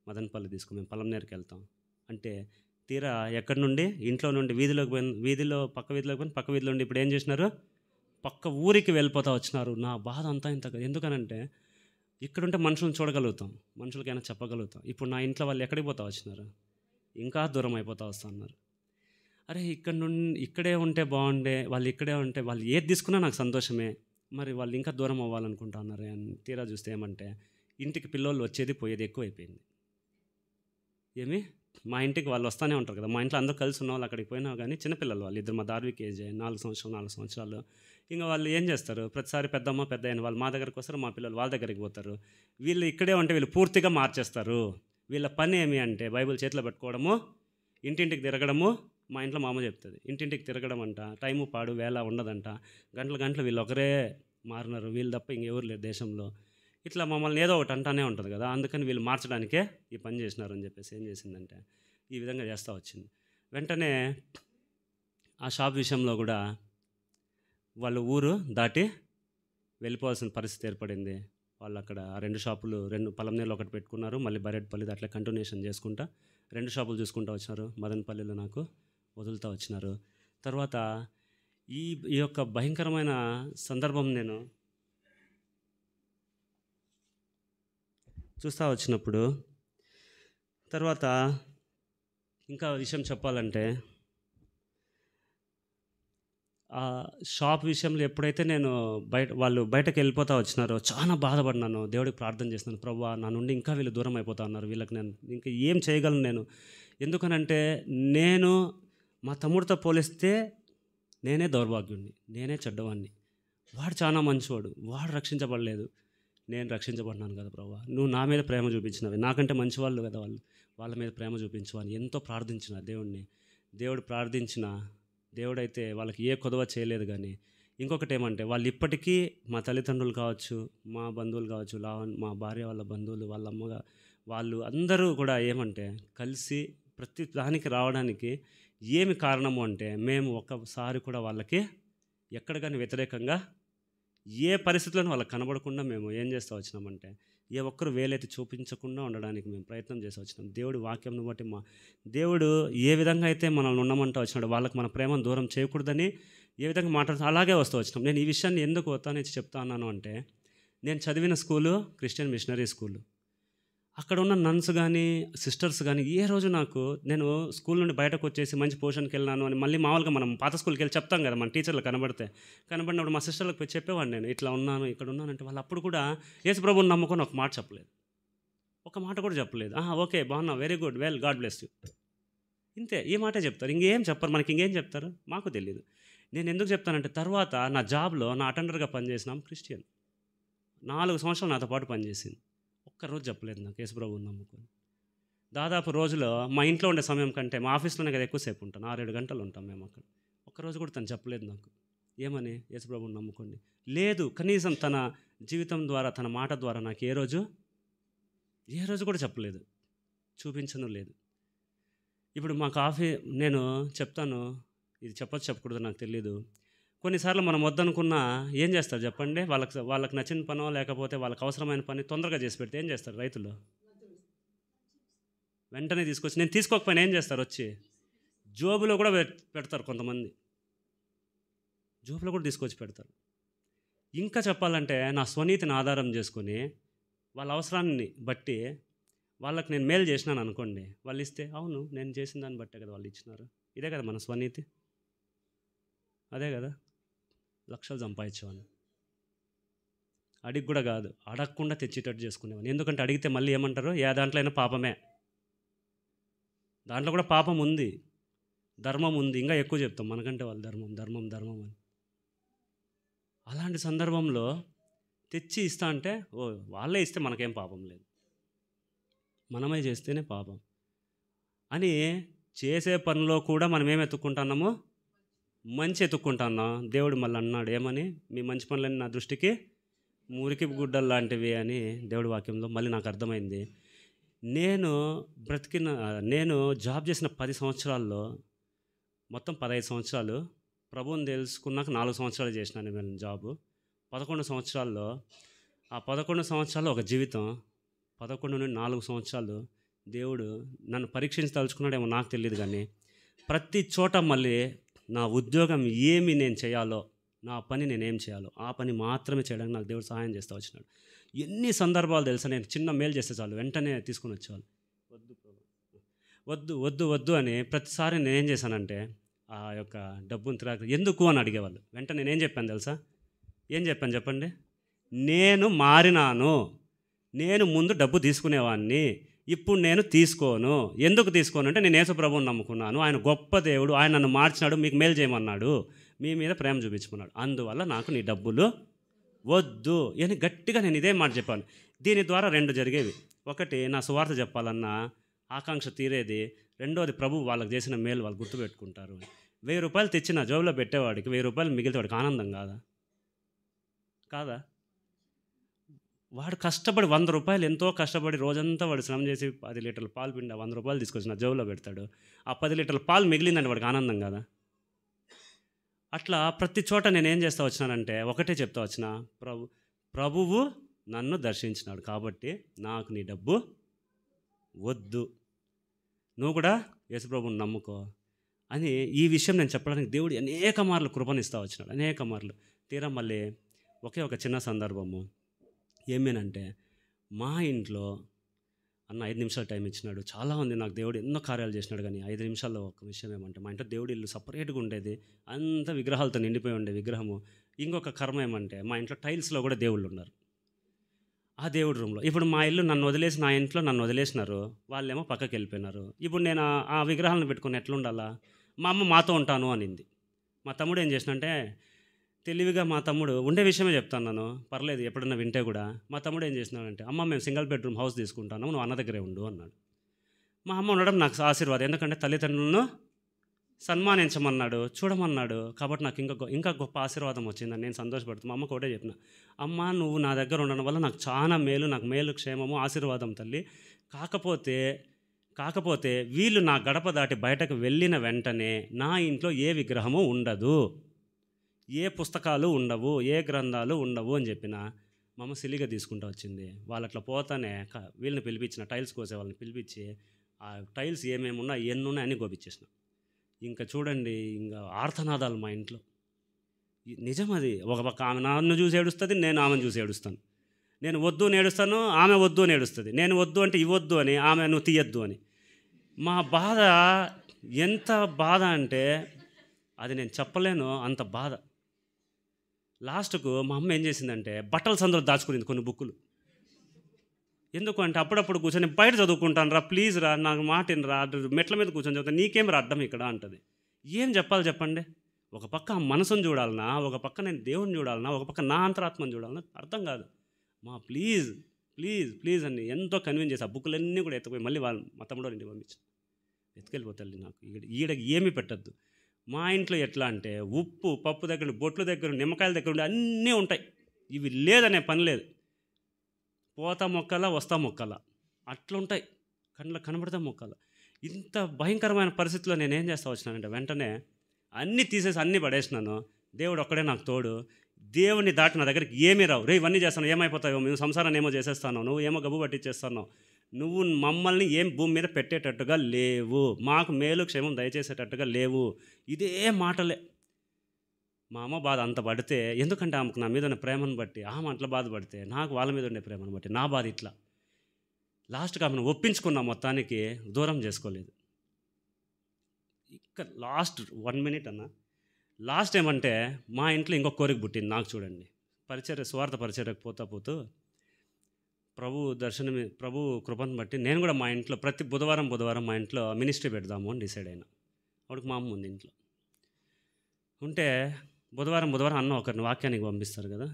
మదనపల్లి తీసుకో మేము పలంనేరుకి వెళ్తాం అంటే తీరా ఎక్కడి నుండి ఇంట్లో నుండి వీధిలోకి పోయి వీధిలో పక్క వీధిలోకి పోయిన పక్క వీధిలో నుండి ఇప్పుడు ఏం చేసినారు పక్క ఊరికి వెళ్ళిపోతా వచ్చినారు నా బాధ అంతా ఇంత ఎందుకనంటే ఇక్కడుంటే మనుషులను చూడగలుగుతాం మనుషులకైనా చెప్పగలుగుతాం ఇప్పుడు నా ఇంట్లో వాళ్ళు ఎక్కడికి పోతా వచ్చినారు ఇంకా దూరం అయిపోతా వస్తా అన్నారు అరే ఇక్కడ నుండి ఇక్కడే ఉంటే బాగుండే వాళ్ళు ఇక్కడే ఉంటే వాళ్ళు ఏది తీసుకున్నా నాకు సంతోషమే మరి వాళ్ళు ఇంకా దూరం అవ్వాలనుకుంటా అన్నారు అని తీరా చూస్తే ఏమంటే ఇంటికి పిల్లోళ్ళు వచ్చేది పోయేది ఎక్కువైపోయింది ఏమి మా ఇంటికి వాళ్ళు వస్తూనే ఉంటారు కదా మా ఇంట్లో అందరూ కలిసి ఉన్న వాళ్ళు అక్కడికి పోయినా కానీ చిన్నపిల్లలు వాళ్ళు ఇద్దరు మా దార్విక్ ఏజ్ నాలుగు సంవత్సరాలు నాలుగు సంవత్సరాలు ఇంకా వాళ్ళు ఏం చేస్తారు ప్రతిసారి పెద్దమ్మ పెద్ద అయిన వాళ్ళు మా దగ్గరకు వస్తారు మా పిల్లలు వాళ్ళ దగ్గరికి పోతారు వీళ్ళు ఇక్కడే ఉంటే వీళ్ళు పూర్తిగా మార్చేస్తారు వీళ్ళ పని ఏమి అంటే బైబిల్ చేతిలో పెట్టుకోవడము ఇంటింటికి తిరగడము మా ఇంట్లో మామ చెప్తుంది ఇంటింటికి తిరగడం అంట టైము పాడు వేళ ఉండదంట గంటలు గంటలు వీళ్ళు ఒకరే మారినారు వీళ్ళు తప్ప ఇంకెవరు లేరు దేశంలో ఇట్లా మమ్మల్ని ఏదో ఒకటి అంటానే ఉంటుంది కదా అందుకని వీళ్ళు మార్చడానికే ఈ పని చేసినారు అని చెప్పేసి ఏం చేసిందంటే ఈ విధంగా చేస్తూ వచ్చింది వెంటనే ఆ షాప్ విషయంలో కూడా వాళ్ళు ఊరు దాటి వెళ్ళిపోవాల్సిన పరిస్థితి ఏర్పడింది వాళ్ళు అక్కడ రెండు షాపులు రెండు నీళ్ళు ఒకటి పెట్టుకున్నారు మళ్ళీ బరెడ్పల్లి దాంట్లో కంటిన్యూషన్ చేసుకుంటా రెండు షాపులు చూసుకుంటూ వచ్చినారు మదనపల్లిలో నాకు వదులుతూ వచ్చినారు తర్వాత ఈ ఈ యొక్క భయంకరమైన సందర్భం నేను చూస్తూ వచ్చినప్పుడు తర్వాత ఇంకా విషయం చెప్పాలంటే ఆ షాప్ విషయంలో ఎప్పుడైతే నేను బయట వాళ్ళు బయటకు వెళ్ళిపోతా వచ్చినారో చాలా బాధపడినాను దేవుడికి ప్రార్థన చేస్తున్నాను ప్రభు నా నుండి ఇంకా వీళ్ళు దూరం అయిపోతా ఉన్నారు వీళ్ళకి నేను ఇంకా ఏం చేయగలను నేను ఎందుకనంటే నేను మా తమ్ముడితో పోలిస్తే నేనే దౌర్భాగ్యుణ్ణి నేనే చెడ్డవాడిని వాడు చాలా మంచివాడు వాడు రక్షించబడలేదు నేను రక్షించబడినాను కదా ప్రభావ నువ్వు నా మీద ప్రేమ చూపించినవి నాకంటే మంచి వాళ్ళు కదా వాళ్ళు వాళ్ళ మీద ప్రేమ చూపించవని ఎంతో ప్రార్థించిన దేవుణ్ణి దేవుడు ప్రార్థించిన దేవుడైతే వాళ్ళకి ఏ కొదవ చేయలేదు కానీ ఇంకొకటి ఏమంటే వాళ్ళు ఇప్పటికీ మా తల్లిదండ్రులు కావచ్చు మా బంధువులు కావచ్చు లావన్ మా భార్య వాళ్ళ బంధువులు వాళ్ళ అమ్మగా వాళ్ళు అందరూ కూడా ఏమంటే కలిసి ప్రతి దానికి రావడానికి ఏమి కారణము అంటే మేము ఒక్కసారి కూడా వాళ్ళకి ఎక్కడ కానీ వ్యతిరేకంగా ఏ పరిస్థితులను వాళ్ళకి కనబడకుండా మేము ఏం చేస్తూ వచ్చినామంటే ఏ ఒక్కరు వేలైతే చూపించకుండా ఉండడానికి మేము ప్రయత్నం చేసి వచ్చినాం దేవుడు వాక్యంను బట్టి మా దేవుడు ఏ విధంగా అయితే మనల్ని ఉండమంటూ వచ్చినాడు వాళ్ళకి మన ప్రేమను దూరం చేయకూడదని ఏ విధంగా మాట్లాడుతూ అలాగే వస్తూ వచ్చినాం నేను ఈ విషయాన్ని ఎందుకు వస్తానని చెప్తా అన్నాను అంటే నేను చదివిన స్కూలు క్రిస్టియన్ మిషనరీ స్కూలు అక్కడ ఉన్న నన్స్ కానీ సిస్టర్స్ కానీ ఏ రోజు నాకు నేను స్కూల్ నుండి బయటకు వచ్చేసి మంచి పొజిషన్కి వెళ్ళాను అని మళ్ళీ మామూలుగా మనం పాత స్కూల్కి వెళ్ళి చెప్తాం కదా మన టీచర్లు కనబడితే కనబడినప్పుడు మా సిస్టర్లకు చెప్పేవాడు నేను ఇట్లా ఉన్నాను ఇక్కడ ఉన్నాను అంటే వాళ్ళు అప్పుడు కూడా యేసు ప్రభుని నమ్ముకొని ఒక మాట చెప్పలేదు ఒక మాట కూడా చెప్పలేదు ఆహా ఓకే బాగున్నా very good well God bless you ఇంతే ఈ మాటే చెప్తారు ఇంకేం చెప్పరు మనకి ఇంకేం చెప్తారు మాకు తెలియదు నేను ఎందుకు చెప్తానంటే తర్వాత నా జాబ్లో నా అటెండర్గా పనిచేసినాం క్రిస్టియన్ నాలుగు సంవత్సరాలు నాతో పాటు పనిచేసింది ఒక్కరోజు చెప్పలేదు నాకు యేసుప్రభుని నమ్ముకొని దాదాపు రోజులో మా ఇంట్లో ఉండే సమయం కంటే మా ఆఫీస్లోనే కదా ఎక్కువసేపు ఉంటాను ఆరు ఏడు గంటలు ఉంటాం మేము అక్కడ ఒక్కరోజు కూడా తను చెప్పలేదు నాకు ఏమని యేసుప్రభుని నమ్ముకోండి లేదు కనీసం తన జీవితం ద్వారా తన మాట ద్వారా నాకు ఏ రోజు ఏ రోజు కూడా చెప్పలేదు చూపించను లేదు ఇప్పుడు మా కాఫీ నేను చెప్తాను ఇది చెప్పచ్చు చెప్పకూడదు నాకు తెలియదు కొన్నిసార్లు మనం వద్దనుకున్నా ఏం చేస్తారు చెప్పండి వాళ్ళకి వాళ్ళకి నచ్చిన పనో లేకపోతే వాళ్ళకి అవసరమైన పని తొందరగా చేసి పెడితే ఏం చేస్తారు రైతులు వెంటనే తీసుకొచ్చి నేను తీసుకోకపోయినా ఏం చేస్తారు వచ్చి జోబులో కూడా పెడతారు కొంతమంది జోబులో కూడా తీసుకొచ్చి పెడతారు ఇంకా చెప్పాలంటే నా స్వనీతిని ఆధారం చేసుకొని వాళ్ళ అవసరాన్ని బట్టి వాళ్ళకి నేను మేలు చేసినాను అనుకోండి వాళ్ళు ఇస్తే అవును నేను చేసిన దాన్ని బట్టే కదా వాళ్ళు ఇచ్చినారు ఇదే కదా మన స్వనీతి అదే కదా లక్షలు సంపాదించేవాడిని అడిగి కూడా కాదు అడగకుండా తెచ్చేటట్టు చేసుకునేవాడిని ఎందుకంటే అడిగితే మళ్ళీ ఏమంటారు ఏ దాంట్లో అయినా పాపమే దాంట్లో కూడా పాపం ఉంది ధర్మం ఉంది ఇంకా ఎక్కువ చెప్తాం మనకంటే వాళ్ళు ధర్మం ధర్మం ధర్మం అని అలాంటి సందర్భంలో తెచ్చి ఇస్తా అంటే ఓ వాళ్ళే ఇస్తే మనకేం పాపం లేదు మనమే చేస్తేనే పాపం అని చేసే పనిలో కూడా మనం ఏం ఎత్తుక్కుంటున్నామో మంచి ఎత్తుక్కుంటా అన్న దేవుడు మళ్ళీ అన్నాడు ఏమని మీ మంచి పనులన్నీ నా దృష్టికి మురికి గుడ్డలు లాంటివి అని దేవుడి వాక్యంలో మళ్ళీ నాకు అర్థమైంది నేను బ్రతికిన నేను జాబ్ చేసిన పది సంవత్సరాల్లో మొత్తం పదహైదు సంవత్సరాలు ప్రభువుని తెలుసుకున్నాక నాలుగు సంవత్సరాలు చేసినాను నేను జాబు పదకొండు సంవత్సరాల్లో ఆ పదకొండు సంవత్సరాలు ఒక జీవితం పదకొండు నుండి నాలుగు సంవత్సరాలు దేవుడు నన్ను పరీక్షించి తలుచుకున్నాడేమో నాకు తెలియదు కానీ ప్రతి చోట మళ్ళీ నా ఉద్యోగం ఏమి నేను చేయాలో నా పని నేనేం చేయాలో ఆ పని మాత్రమే చేయడానికి నాకు దేవుడు సహాయం చేస్తూ వచ్చినాడు ఎన్ని సందర్భాలు తెలుసా నేను చిన్న మేలు చేస్తే చాలు వెంటనే తీసుకుని వచ్చేవాళ్ళు వద్దు వద్దు వద్దు వద్దు అని ప్రతిసారి నేనేం చేశానంటే ఆ యొక్క డబ్బును తిరాక ఎందుకు అని అడిగేవాళ్ళు వెంట నేనేం చెప్పాను తెలుసా ఏం చెప్పాను చెప్పండి నేను మారినాను నేను ముందు డబ్బు తీసుకునేవాడిని ఇప్పుడు నేను తీసుకోను ఎందుకు తీసుకోను అంటే నేను యేసుప్రభుని నమ్ముకున్నాను ఆయన గొప్ప దేవుడు ఆయన నన్ను మార్చినాడు మీకు మేలు చేయమన్నాడు మీ మీద ప్రేమ చూపించుకున్నాడు అందువల్ల నాకు నీ డబ్బులు వద్దు అని గట్టిగా నేను ఇదే మాట చెప్పాను దీని ద్వారా రెండు జరిగేవి ఒకటి నా సువార్త చెప్పాలన్నా ఆకాంక్ష తీరేది రెండోది ప్రభు వాళ్ళకి చేసిన మేలు వాళ్ళు గుర్తుపెట్టుకుంటారు వెయ్యి రూపాయలు తెచ్చిన జోబులో పెట్టేవాడికి వెయ్యి రూపాయలు మిగిలితే వాడికి ఆనందం కాదా కాదా వాడు కష్టపడి వంద రూపాయలు ఎంతో కష్టపడి రోజంతా వాడు శ్రమ చేసి పది లీటర్ల పాలు పిండి వంద రూపాయలు తీసుకొచ్చిన జోబులో పెడతాడు ఆ పది లీటర్ల పాలు మిగిలిందండి వాడికి ఆనందం కదా అట్లా ప్రతి చోట నేను ఏం చేస్తా వచ్చినానంటే ఒకటే చెప్తా వచ్చిన ప్రభు ప్రభువు నన్ను దర్శించినాడు కాబట్టి నాకు నీ డబ్బు వద్దు నువ్వు కూడా యేసుప్రభుని నమ్ముకో అని ఈ విషయం నేను చెప్పడానికి దేవుడు అనేక మార్లు కృపణిస్తా వచ్చినాడు అనేక మార్లు తీరా మళ్ళీ ఒకే ఒక చిన్న సందర్భము ఏమేనంటే మా ఇంట్లో అన్న ఐదు నిమిషాలు టైం ఇచ్చినాడు చాలా ఉంది నాకు దేవుడు ఎన్నో కార్యాలు చేసినాడు కానీ ఐదు నిమిషాల్లో ఒక విషయం ఏమంటే మా ఇంట్లో దేవుడు ఇల్లు సపరేట్గా ఉండేది అంత విగ్రహాలతో నిండిపోయి ఉండే విగ్రహము ఇంకొక కర్మ ఏమంటే మా ఇంట్లో టైల్స్లో కూడా దేవుళ్ళు ఉన్నారు ఆ దేవుడి రూమ్లో ఇప్పుడు మా ఇల్లు నన్ను వదిలేసి నా ఇంట్లో నన్ను వదిలేసినారు వాళ్ళేమో పక్కకి వెళ్ళిపోయినారు ఇప్పుడు నేను ఆ విగ్రహాలను పెట్టుకుని ఎట్లుండాలా మా అమ్మ మాతో ఉంటాను అనింది మా తమ్ముడు ఏం చేసినంటే తెలివిగా మా తమ్ముడు ఉండే విషయమే చెప్తాను నన్ను పర్లేదు ఎప్పుడన్నా వింటే కూడా మా తమ్ముడు ఏం చేసినాడంటే అమ్మ మేము సింగిల్ బెడ్రూమ్ హౌస్ తీసుకుంటాను నువ్వు అన్న దగ్గరే ఉండు అన్నాడు మా అమ్మ ఉండడం నాకు ఆశీర్వాదం ఎందుకంటే తల్లిదండ్రులను సన్మానించమన్నాడు చూడమన్నాడు కాబట్టి నాకు ఇంకా ఇంకా గొప్ప ఆశీర్వాదం వచ్చింది నేను సంతోషపడుతున్నా అమ్మ అమ్మకు ఒకటే చెప్పిన అమ్మ నువ్వు నా దగ్గర ఉండడం వల్ల నాకు చాలా మేలు నాకు మేలు క్షేమము ఆశీర్వాదం తల్లి కాకపోతే కాకపోతే వీళ్ళు నా గడప దాటి బయటకు వెళ్ళిన వెంటనే నా ఇంట్లో ఏ విగ్రహము ఉండదు ఏ పుస్తకాలు ఉండవు ఏ గ్రంథాలు ఉండవు అని చెప్పిన మమ్మ సిలిగా తీసుకుంటూ వచ్చింది వాళ్ళు అట్లా పోతానే వీళ్ళని పిలిపించిన టైల్స్ కోసే వాళ్ళని పిలిపించి ఆ టైల్స్ ఏమేమి ఉన్నా ఎన్ని ఉన్నాయని గోపించేసిన ఇంకా చూడండి ఇంకా ఆర్తనాదాలు మా ఇంట్లో నిజం అది ఒక పక్క ఆమె నన్ను చూసి ఏడుస్తుంది నేను ఆమెను చూసి ఏడుస్తాను నేను వద్దు నేడుస్తాను ఆమె వద్దు నేడుస్తుంది నేను వద్దు అంటే ఇవ్వద్దు అని ఆమె నువ్వు తీయద్దు అని మా బాధ ఎంత బాధ అంటే అది నేను చెప్పలేను అంత బాధ లాస్ట్కు మా అమ్మ ఏం చేసిందంటే బట్టల సందులో దాచుకునేది కొన్ని బుక్కులు ఎందుకు అంటే అప్పుడప్పుడు కూర్చొని బయట చదువుకుంటాను రా ప్లీజ్ రా నాకు మాట రా మెట్ల మీద కూర్చొని చదువుతాను నీకేం అర్థం ఇక్కడ అంటది ఏం చెప్పాలి చెప్పండి ఒక పక్క మనసును చూడాలన్నా ఒక పక్క నేను దేవుని చూడాలన్నా ఒక పక్క నా అంతరాత్మను చూడాలన్నా అర్థం కాదు మా ప్లీజ్ ప్లీజ్ ప్లీజ్ అని ఎంతో కన్విన్స్ చేసి ఆ బుక్లన్నీ కూడా ఎత్తుకుపోయి మళ్ళీ వాళ్ళు మా తమ్ముడు రెండు పంపించాను ఎత్తుకెళ్ళిపోతాడు నాకు ఈడ ఈడ ఏమీ పెట్టద్దు మా ఇంట్లో ఎట్లా అంటే ఉప్పు పప్పు దగ్గర బొట్ల దగ్గర నిమ్మకాయల దగ్గర ఉండి అన్నీ ఉంటాయి ఇవి లేదనే పని లేదు పోతా మొక్కలా వస్తా మొక్కలా అట్లుంటాయి కళ్ళ కనబడతా మొక్కలు ఇంత భయంకరమైన పరిస్థితిలో నేను ఏం చేస్తా వచ్చినానంటే వెంటనే అన్నీ తీసేసి అన్నీ పడేసినాను దేవుడు ఒక్కడే నాకు తోడు దేవుడిని దాటి నా దగ్గరికి ఏమీ రావు రే ఇవన్నీ చేస్తాను ఏమైపోతావో మేము సంసారాన్ని ఏమో చేసేస్తాను నువ్వు ఏమో గబ్బు పట్టించేస్తాను నువ్వు మమ్మల్ని ఏం భూమి మీద పెట్టేటట్టుగా లేవు మాకు మేలు క్షేమం దయచేసేటట్టుగా లేవు ఇదే మాటలే మా అమ్మ బాధ అంత పడితే ఎందుకంటే ఆమెకు నా మీద ఉన్న ప్రేమను బట్టి ఆమె అట్లా బాధపడితే నాకు వాళ్ళ మీద ఉండే ప్రేమను బట్టి నా బాధ ఇట్లా లాస్ట్గా ఆమెను ఒప్పించుకున్న మొత్తానికి దూరం చేసుకోలేదు ఇక్కడ లాస్ట్ వన్ మినిట్ అన్న లాస్ట్ ఏమంటే మా ఇంట్లో ఇంకొక కోరిక పుట్టింది నాకు చూడండి పరిచయ స్వార్థ పరిచర్యకు పోతా పోతూ ప్రభు దర్శనం ప్రభు కృపను బట్టి నేను కూడా మా ఇంట్లో ప్రతి బుధవారం బుధవారం మా ఇంట్లో మినిస్ట్రీ పెడదాము అని డిసైడ్ అయినా అప్పుడు మా అమ్మ ఉంది ఇంట్లో ఉంటే బుధవారం బుధవారం అన్న ఒకరిని వాక్యానికి పంపిస్తారు కదా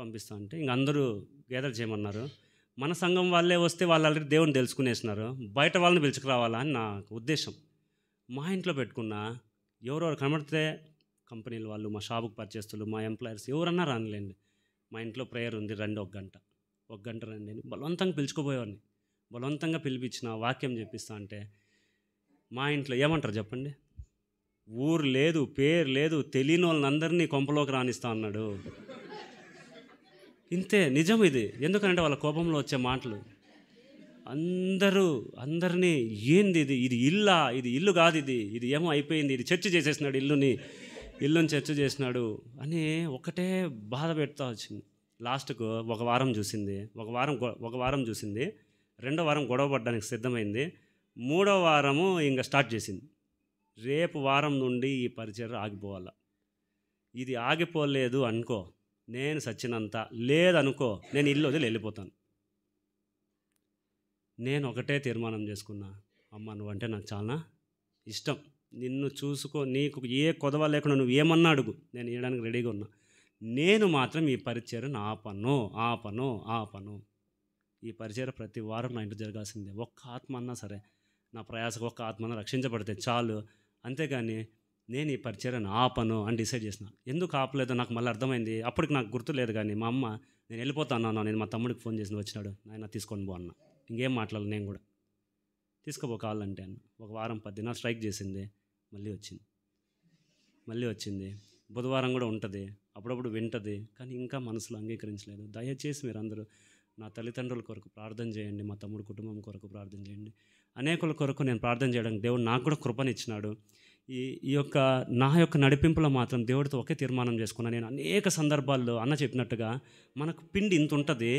పంపిస్తా అంటే ఇంక అందరూ గ్యాదర్ చేయమన్నారు మన సంఘం వాళ్ళే వస్తే వాళ్ళు ఆల్రెడీ దేవుని తెలుసుకునేసినారు బయట వాళ్ళని పిలుచుకురావాలా అని నా ఉద్దేశం మా ఇంట్లో పెట్టుకున్న ఎవరెవరు కనబడితే కంపెనీల వాళ్ళు మా షాపుకి పర్చేస్తులు మా ఎంప్లాయర్స్ ఎవరన్నా రానిలేండి మా ఇంట్లో ప్రేయర్ ఉంది రెండు ఒక గంట ఒక గంట రండి అని బలవంతంగా పిలుచుకోపోయేవాడిని బలవంతంగా పిలిపించిన వాక్యం చెప్పిస్తా అంటే మా ఇంట్లో ఏమంటారు చెప్పండి ఊరు లేదు పేరు లేదు తెలియని వాళ్ళని కొంపలోకి రాణిస్తా అన్నాడు ఇంతే నిజం ఇది ఎందుకంటే వాళ్ళ కోపంలో వచ్చే మాటలు అందరూ అందరినీ ఏంది ఇది ఇది ఇల్లా ఇది ఇల్లు కాదు ఇది ఇది ఏమో అయిపోయింది ఇది చర్చ చేసేసినాడు ఇల్లుని ఇల్లుని చర్చ చేసినాడు అని ఒకటే బాధ పెడతా వచ్చింది లాస్ట్కు ఒక వారం చూసింది ఒక వారం ఒక వారం చూసింది రెండో వారం గొడవ పడ్డానికి సిద్ధమైంది మూడో వారము ఇంకా స్టార్ట్ చేసింది రేపు వారం నుండి ఈ పరిచయం ఆగిపోవాల ఇది ఆగిపోలేదు అనుకో నేను సచ్చినంత లేదనుకో నేను ఇల్లు వదిలి వెళ్ళిపోతాను నేను ఒకటే తీర్మానం చేసుకున్నా అమ్మ నువ్వంటే నాకు చాలా ఇష్టం నిన్ను చూసుకో నీకు ఏ కొదవ లేకుండా నువ్వు ఏమన్నా అడుగు నేను ఇవ్వడానికి రెడీగా ఉన్నా నేను మాత్రం ఈ పరిచయను ఆపను ఆపను ఆపను ఈ పరిచయం ప్రతి వారం నా ఇంట్లో జరగాల్సిందే ఒక్క ఆత్మ అన్నా సరే నా ప్రయాసకు ఒక్క ఆత్మను రక్షించబడితే చాలు అంతేగాని నేను ఈ పరిచయం ఆపను అని డిసైడ్ చేసిన ఎందుకు ఆపలేదో నాకు మళ్ళీ అర్థమైంది అప్పటికి నాకు గుర్తు లేదు కానీ మా అమ్మ నేను వెళ్ళిపోతాను అన్నా నేను మా తమ్ముడికి ఫోన్ చేసి వచ్చినాడు నాయన తీసుకొని పో అన్న ఇంకేం మాట్లాడాలి నేను కూడా తీసుకోబో కావాలంటే అన్న ఒక వారం పది దినాలు స్ట్రైక్ చేసింది మళ్ళీ వచ్చింది మళ్ళీ వచ్చింది బుధవారం కూడా ఉంటుంది అప్పుడప్పుడు వింటది కానీ ఇంకా మనసులో అంగీకరించలేదు దయచేసి మీరు అందరూ నా తల్లిదండ్రుల కొరకు ప్రార్థన చేయండి మా తమ్ముడు కుటుంబం కొరకు ప్రార్థన చేయండి అనేకుల కొరకు నేను ప్రార్థన చేయడానికి దేవుడు నాకు కూడా కృపనిచ్చినాడు ఈ ఈ యొక్క నా యొక్క నడిపింపులో మాత్రం దేవుడితో ఒకే తీర్మానం చేసుకున్నాను నేను అనేక సందర్భాల్లో అన్న చెప్పినట్టుగా మనకు పిండి ఇంత ఉంటుంది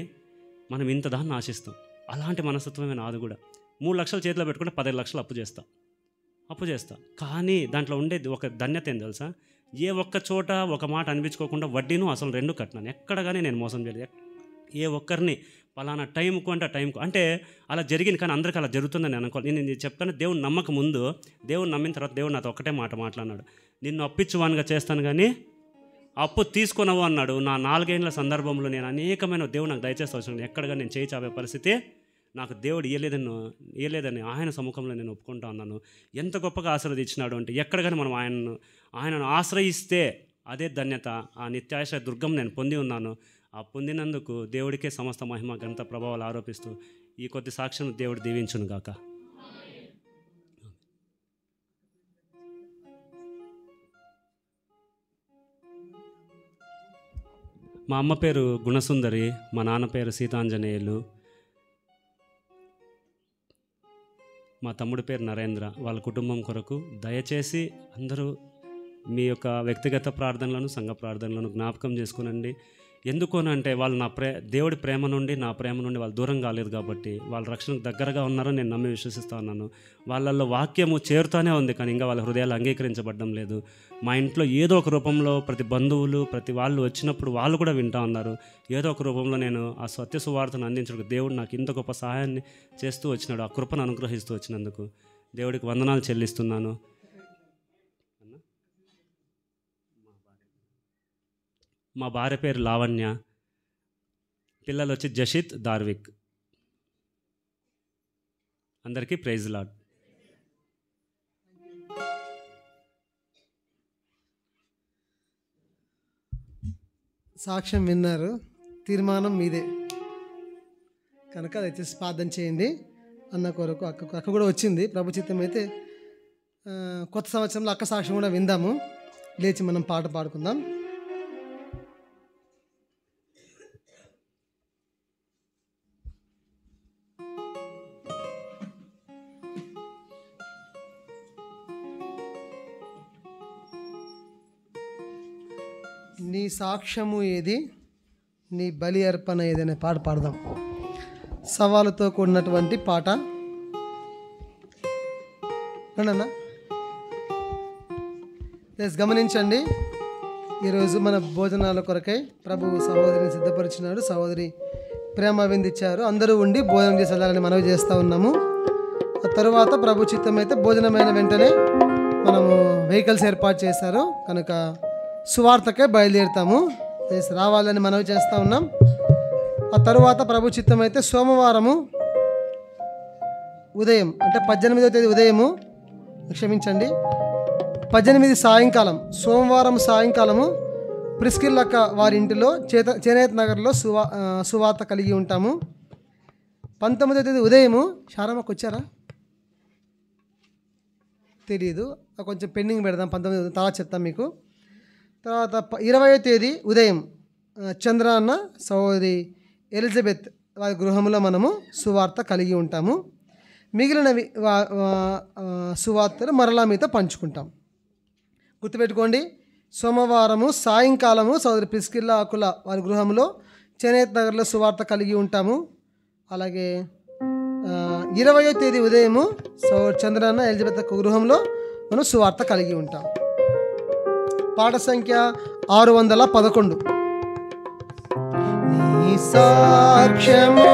మనం ఇంత దాన్ని ఆశిస్తాం అలాంటి మనస్తత్వమే నాది కూడా మూడు లక్షలు చేతిలో పెట్టుకుంటే పదిహేను లక్షలు అప్పు చేస్తాం అప్పు చేస్తాం కానీ దాంట్లో ఉండేది ఒక ధన్యత ఏం తెలుసా ఏ ఒక్క చోట ఒక మాట అనిపించుకోకుండా వడ్డీను అసలు రెండు కట్టినాను ఎక్కడ కానీ నేను మోసం చేయలేదు ఏ ఒక్కరిని పలానా టైంకు అంటే టైంకు అంటే అలా జరిగింది కానీ అందరికీ అలా జరుగుతుందని నేను అనుకోవాలి నేను చెప్తాను దేవుని నమ్మక ముందు దేవుని నమ్మిన తర్వాత దేవుడు నాతో ఒకటే మాట మాట్లాడినాడు నిన్ను అప్పించువానుగా చేస్తాను కానీ అప్పు తీసుకున్నావు అన్నాడు నా నాలుగేళ్ల సందర్భంలో నేను అనేకమైన దేవుడు నాకు దయచేసి వచ్చినాను ఎక్కడగా నేను చేయి చాపే పరిస్థితి నాకు దేవుడు ఇయ్యలేదని ఇయ్యలేదని ఆయన సముఖంలో నేను ఒప్పుకుంటా ఉన్నాను ఎంత గొప్పగా ఇచ్చినాడు అంటే ఎక్కడ కానీ మనం ఆయనను ఆయనను ఆశ్రయిస్తే అదే ధన్యత ఆ నిత్యాశ దుర్గం నేను పొంది ఉన్నాను ఆ పొందినందుకు దేవుడికే సమస్త మహిమ గ్రంథ ప్రభావాలు ఆరోపిస్తూ ఈ కొద్ది సాక్ష్యం దేవుడు దీవించును గాక మా అమ్మ పేరు గుణసుందరి మా నాన్న పేరు సీతాంజనేయులు మా తమ్ముడి పేరు నరేంద్ర వాళ్ళ కుటుంబం కొరకు దయచేసి అందరూ మీ యొక్క వ్యక్తిగత ప్రార్థనలను సంఘ ప్రార్థనలను జ్ఞాపకం చేసుకునండి ఎందుకోనంటే వాళ్ళు నా ప్రే దేవుడి ప్రేమ నుండి నా ప్రేమ నుండి వాళ్ళు దూరం కాలేదు కాబట్టి వాళ్ళ రక్షణకు దగ్గరగా ఉన్నారని నేను నమ్మి విశ్వసిస్తా ఉన్నాను వాళ్ళల్లో వాక్యము చేరుతూనే ఉంది కానీ ఇంకా వాళ్ళ హృదయాలు అంగీకరించబడడం లేదు మా ఇంట్లో ఏదో ఒక రూపంలో ప్రతి బంధువులు ప్రతి వాళ్ళు వచ్చినప్పుడు వాళ్ళు కూడా వింటా ఉన్నారు ఏదో ఒక రూపంలో నేను ఆ సత్య సువార్తను అందించడానికి దేవుడు నాకు ఇంత గొప్ప సహాయాన్ని చేస్తూ వచ్చినాడు ఆ కృపను అనుగ్రహిస్తూ వచ్చినందుకు దేవుడికి వందనాలు చెల్లిస్తున్నాను మా భార్య పేరు లావణ్య పిల్లలు వచ్చి జషిత్ దార్విక్ అందరికీ ప్రైజ్ లాడ్ సాక్ష్యం విన్నారు తీర్మానం మీదే కనుక అది వచ్చేసి ప్రార్థన చేయండి అన్న కొరకు అక్క అక్క కూడా వచ్చింది ప్రభుచిత్తం అయితే కొత్త సంవత్సరంలో అక్క సాక్ష్యం కూడా విందాము లేచి మనం పాట పాడుకుందాం సాక్ష్యము ఏది నీ బలి అర్పణ ఏదనే పాట పాడదాం సవాలుతో కూడినటువంటి పాట అన్నా గమనించండి ఈరోజు మన భోజనాల కొరకై ప్రభు సహోదరిని సిద్ధపరిచినాడు సహోదరి ప్రేమ విందిచ్చారు అందరూ ఉండి భోజనం చేసి మనవి చేస్తూ ఉన్నాము ఆ తర్వాత ప్రభు చిత్తం అయితే భోజనమైన వెంటనే మనము వెహికల్స్ ఏర్పాటు చేశారు కనుక సువార్తకే బయలుదేరుతాము రావాలని మనవి చేస్తూ ఉన్నాం ఆ తరువాత ప్రభు చిత్తం అయితే సోమవారము ఉదయం అంటే పద్దెనిమిదవ తేదీ ఉదయము క్షమించండి పద్దెనిమిది సాయంకాలం సోమవారం సాయంకాలము ప్రిస్కిల్లక్క వారి ఇంటిలో చేత చేనేత నగర్లో సువా సువార్త కలిగి ఉంటాము పంతొమ్మిదవ తేదీ ఉదయము షారామ్మకు వచ్చారా తెలియదు కొంచెం పెండింగ్ పెడదాం పంతొమ్మిది తర్వాత చెప్తాం మీకు తర్వాత ఇరవయో తేదీ ఉదయం చంద్రాన్న సహోదరి ఎలిజబెత్ వారి గృహంలో మనము సువార్త కలిగి ఉంటాము మిగిలినవి సువార్తలు మరలా మీతో పంచుకుంటాం గుర్తుపెట్టుకోండి సోమవారము సాయంకాలము సోదరి పిస్కిల్లా ఆకుల వారి గృహంలో చెన్నైత్ నగర్లో సువార్త కలిగి ఉంటాము అలాగే ఇరవయో తేదీ ఉదయము సో చంద్రన్న ఎలిజబెత్ గృహంలో మనం సువార్త కలిగి ఉంటాం పాట సంఖ్య ఆరు వందల పదకొండు సాక్ష్యము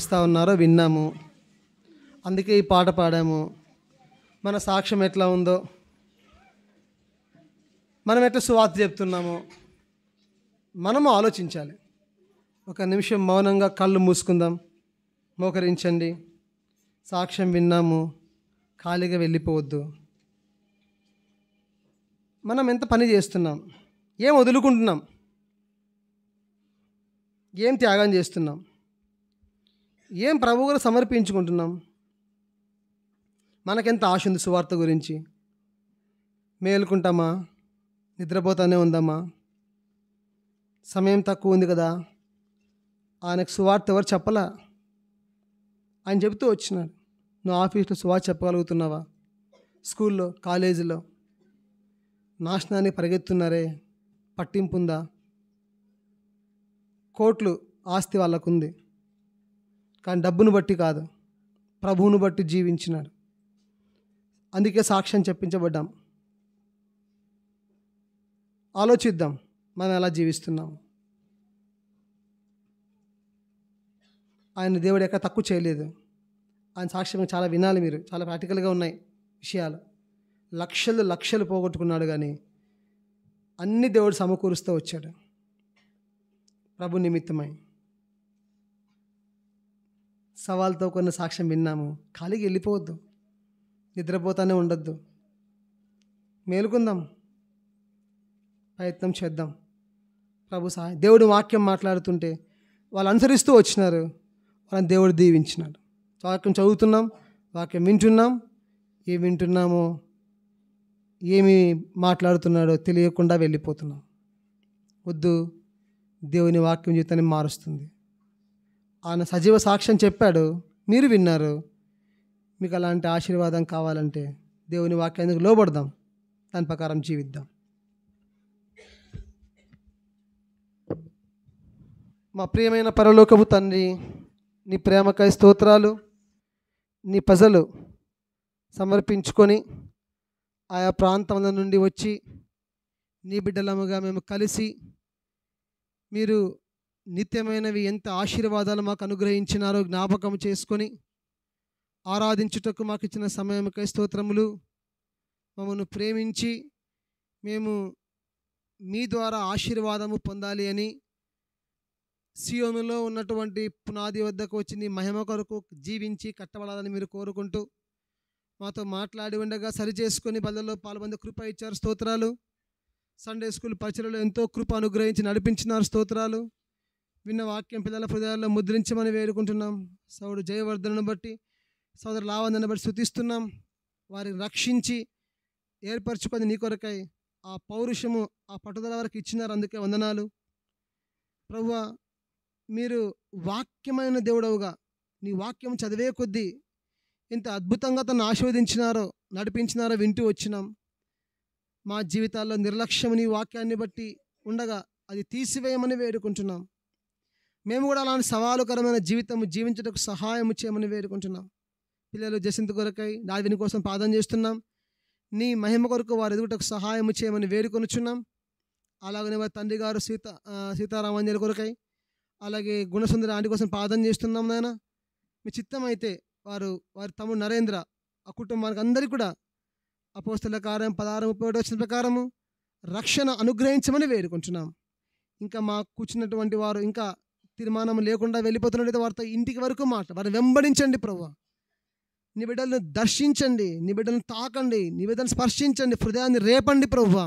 వివరిస్తూ ఉన్నారో విన్నాము అందుకే ఈ పాట పాడాము మన సాక్ష్యం ఎట్లా ఉందో మనం ఎట్లా సువార్త చెప్తున్నామో మనము ఆలోచించాలి ఒక నిమిషం మౌనంగా కళ్ళు మూసుకుందాం మోకరించండి సాక్ష్యం విన్నాము ఖాళీగా వెళ్ళిపోవద్దు మనం ఎంత పని చేస్తున్నాం ఏం వదులుకుంటున్నాం ఏం త్యాగం చేస్తున్నాం ఏం ప్రభు గారు సమర్పించుకుంటున్నాం మనకెంత ఆశ ఉంది సువార్త గురించి మేలుకుంటామా నిద్రపోతానే ఉందామా సమయం తక్కువ ఉంది కదా ఆయనకు సువార్త ఎవరు చెప్పలా ఆయన చెబుతూ వచ్చినాడు నువ్వు ఆఫీస్లో సువార్త చెప్పగలుగుతున్నావా స్కూల్లో కాలేజీలో నాశనాన్ని పరిగెత్తున్నారే పట్టింపుందా కోట్లు ఆస్తి వాళ్ళకుంది కానీ డబ్బును బట్టి కాదు ప్రభువును బట్టి జీవించినాడు అందుకే సాక్ష్యం చెప్పించబడ్డాం ఆలోచిద్దాం మనం ఎలా జీవిస్తున్నాం ఆయన దేవుడు ఎక్కడ తక్కువ చేయలేదు ఆయన సాక్ష్యం చాలా వినాలి మీరు చాలా ప్రాక్టికల్గా ఉన్నాయి విషయాలు లక్షలు లక్షలు పోగొట్టుకున్నాడు కానీ అన్ని దేవుడు సమకూరుస్తూ వచ్చాడు ప్రభు నిమిత్తమై సవాల్తో కొన్ని సాక్ష్యం విన్నాము ఖాళీకి వెళ్ళిపోవద్దు నిద్రపోతానే ఉండొద్దు మేలుకుందాం ప్రయత్నం చేద్దాం ప్రభు సహాయం దేవుడు వాక్యం మాట్లాడుతుంటే వాళ్ళు అనుసరిస్తూ వచ్చినారు వాళ్ళని దేవుడు దీవించినాడు వాక్యం చదువుతున్నాం వాక్యం వింటున్నాం ఏమి వింటున్నామో ఏమి మాట్లాడుతున్నాడో తెలియకుండా వెళ్ళిపోతున్నాం వద్దు దేవుని వాక్యం జీవితాన్ని మారుస్తుంది ఆయన సజీవ సాక్ష్యం చెప్పాడు మీరు విన్నారు మీకు అలాంటి ఆశీర్వాదం కావాలంటే దేవుని వాక్యానికి లోబడదాం దాని ప్రకారం జీవిద్దాం మా ప్రియమైన పరలోకపు తండ్రి నీ ప్రేమకాయ స్తోత్రాలు నీ ప్రజలు సమర్పించుకొని ఆయా ప్రాంతం నుండి వచ్చి నీ బిడ్డలముగా మేము కలిసి మీరు నిత్యమైనవి ఎంత ఆశీర్వాదాలు మాకు అనుగ్రహించినారో జ్ఞాపకం చేసుకొని ఆరాధించుటకు మాకు ఇచ్చిన సమయంకై స్తోత్రములు మమ్మను ప్రేమించి మేము మీ ద్వారా ఆశీర్వాదము పొందాలి అని సియోనులో ఉన్నటువంటి పునాది వద్దకు వచ్చి నీ మహిమ కొరకు జీవించి కట్టబడాలని మీరు కోరుకుంటూ మాతో మాట్లాడి ఉండగా సరి చేసుకుని బలలో పాల్గొంది కృప ఇచ్చారు స్తోత్రాలు సండే స్కూల్ పరిచయలో ఎంతో కృప అనుగ్రహించి నడిపించినారు స్తోత్రాలు విన్న వాక్యం పిల్లల హృదయాల్లో ముద్రించమని వేడుకుంటున్నాం సౌడు జయవర్ధనను బట్టి సోదరు లావందని బట్టి శృతిస్తున్నాం వారిని రక్షించి ఏర్పరచుకొని నీ కొరకై ఆ పౌరుషము ఆ పట్టుదల వరకు ఇచ్చినారు అందుకే వందనాలు ప్రభు మీరు వాక్యమైన దేవుడవుగా నీ వాక్యం చదివే కొద్దీ ఇంత అద్భుతంగా తను ఆశీర్వదించినారో నడిపించినారో వింటూ వచ్చినాం మా జీవితాల్లో నిర్లక్ష్యం నీ వాక్యాన్ని బట్టి ఉండగా అది తీసివేయమని వేడుకుంటున్నాం మేము కూడా అలాంటి సవాలుకరమైన జీవితం జీవించటకు సహాయం చేయమని వేడుకుంటున్నాం పిల్లలు జసింత కొరకై దావిని కోసం పాదం చేస్తున్నాం నీ మహిమ కొరకు వారు ఎదుగుటకు సహాయం చేయమని వేడుకొనుచున్నాం అలాగనే వారి తండ్రి గారు సీత సీతారామాంజలి కొరకై అలాగే గుణసుందర ఆంటి కోసం పాదం చేస్తున్నాం నాయన మీ చిత్తం అయితే వారు వారి తమ్ముడు నరేంద్ర ఆ కుటుంబానికి అందరికీ కూడా అపోస్తుల కార్యం పదహారు ముప్పై ఒకటి వచ్చిన ప్రకారము రక్షణ అనుగ్రహించమని వేడుకుంటున్నాం ఇంకా మా కూర్చున్నటువంటి వారు ఇంకా తీర్మానం లేకుండా వెళ్ళిపోతున్నట్టయితే వారితో ఇంటికి వరకు మాట వారిని వెంబడించండి ప్రభు నీ బిడ్డలను దర్శించండి నీ బిడ్డలను తాకండి నీ బిడ్డలను స్పర్శించండి హృదయాన్ని రేపండి ప్రభు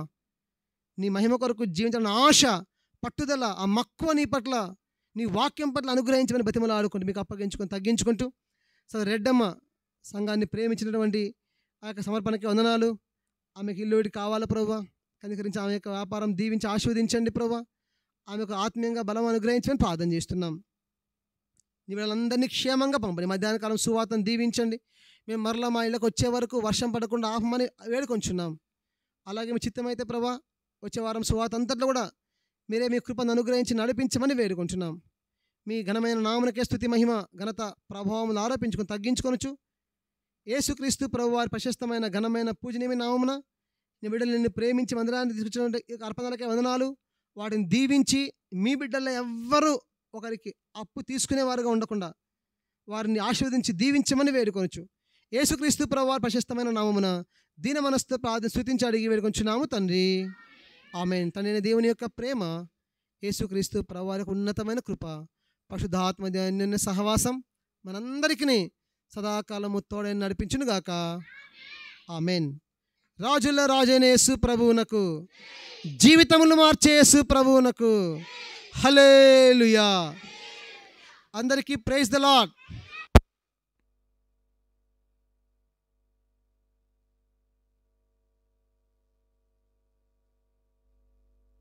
నీ మహిమ కొరకు జీవించాలని ఆశ పట్టుదల ఆ మక్కువ నీ పట్ల నీ వాక్యం పట్ల అనుగ్రహించమని బతిమలు ఆడుకుంటూ మీకు అప్పగించుకొని తగ్గించుకుంటూ సో రెడ్డమ్మ సంఘాన్ని ప్రేమించినటువంటి ఆ యొక్క సమర్పణకి వందనాలు ఆమెకి ఇల్లు కావాలి ప్రభు కనికరించి ఆమె యొక్క వ్యాపారం దీవించి ఆస్వాదించండి ప్రభావ ఆమెకు ఆత్మీయంగా బలం అనుగ్రహించమని ప్రార్థన చేస్తున్నాం నీ క్షేమంగా పంపండి మధ్యాహ్నకాలం సువార్తను దీవించండి మేము మరలా మా ఇళ్ళకి వచ్చే వరకు వర్షం పడకుండా ఆపమని వేడుకొంచున్నాం అలాగే మీ చిత్తమైతే ప్రభా వచ్చే వారం సువార్త అంతట్లో కూడా మీరే మీ కృపను అనుగ్రహించి నడిపించమని వేడుకుంటున్నాం మీ ఘనమైన నామనకే స్థుతి మహిమ ఘనత ప్రభావం ఆరోపించుకొని తగ్గించుకొనొచ్చు ఏసుక్రీస్తు ప్రభు వారి ప్రశస్తమైన ఘనమైన పూజనీయమైన నామమున నీ బిడ్డలు నిన్ను ప్రేమించి వందనాన్ని తీసుకొచ్చిన అర్పణలకే వందనాలు వాటిని దీవించి మీ బిడ్డల్లో ఎవ్వరూ ఒకరికి అప్పు తీసుకునేవారుగా ఉండకుండా వారిని ఆశీర్వదించి దీవించమని వేడుకొనొచ్చు యేసుక్రీస్తు ప్రవార్ ప్రశస్తమైన నామమున దీన మనస్తో ప్రార్థన స్థుతించి అడిగి వేడుకొంచున్నాము తండ్రి ఆమె తండ్రి దేవుని యొక్క ప్రేమ యేసుక్రీస్తు ప్రవారికి ఉన్నతమైన కృప పశుధాత్మ అన్యన్య సహవాసం మనందరికీ సదాకాలము తోడని నడిపించునుగాక ఆమెన్ రాజుల రాజైన యేసు ప్రభువునకు జీవితములు మార్చే యేసు ప్రభువునకు హలేలుయా అందరికీ ప్రైజ్ ద లాడ్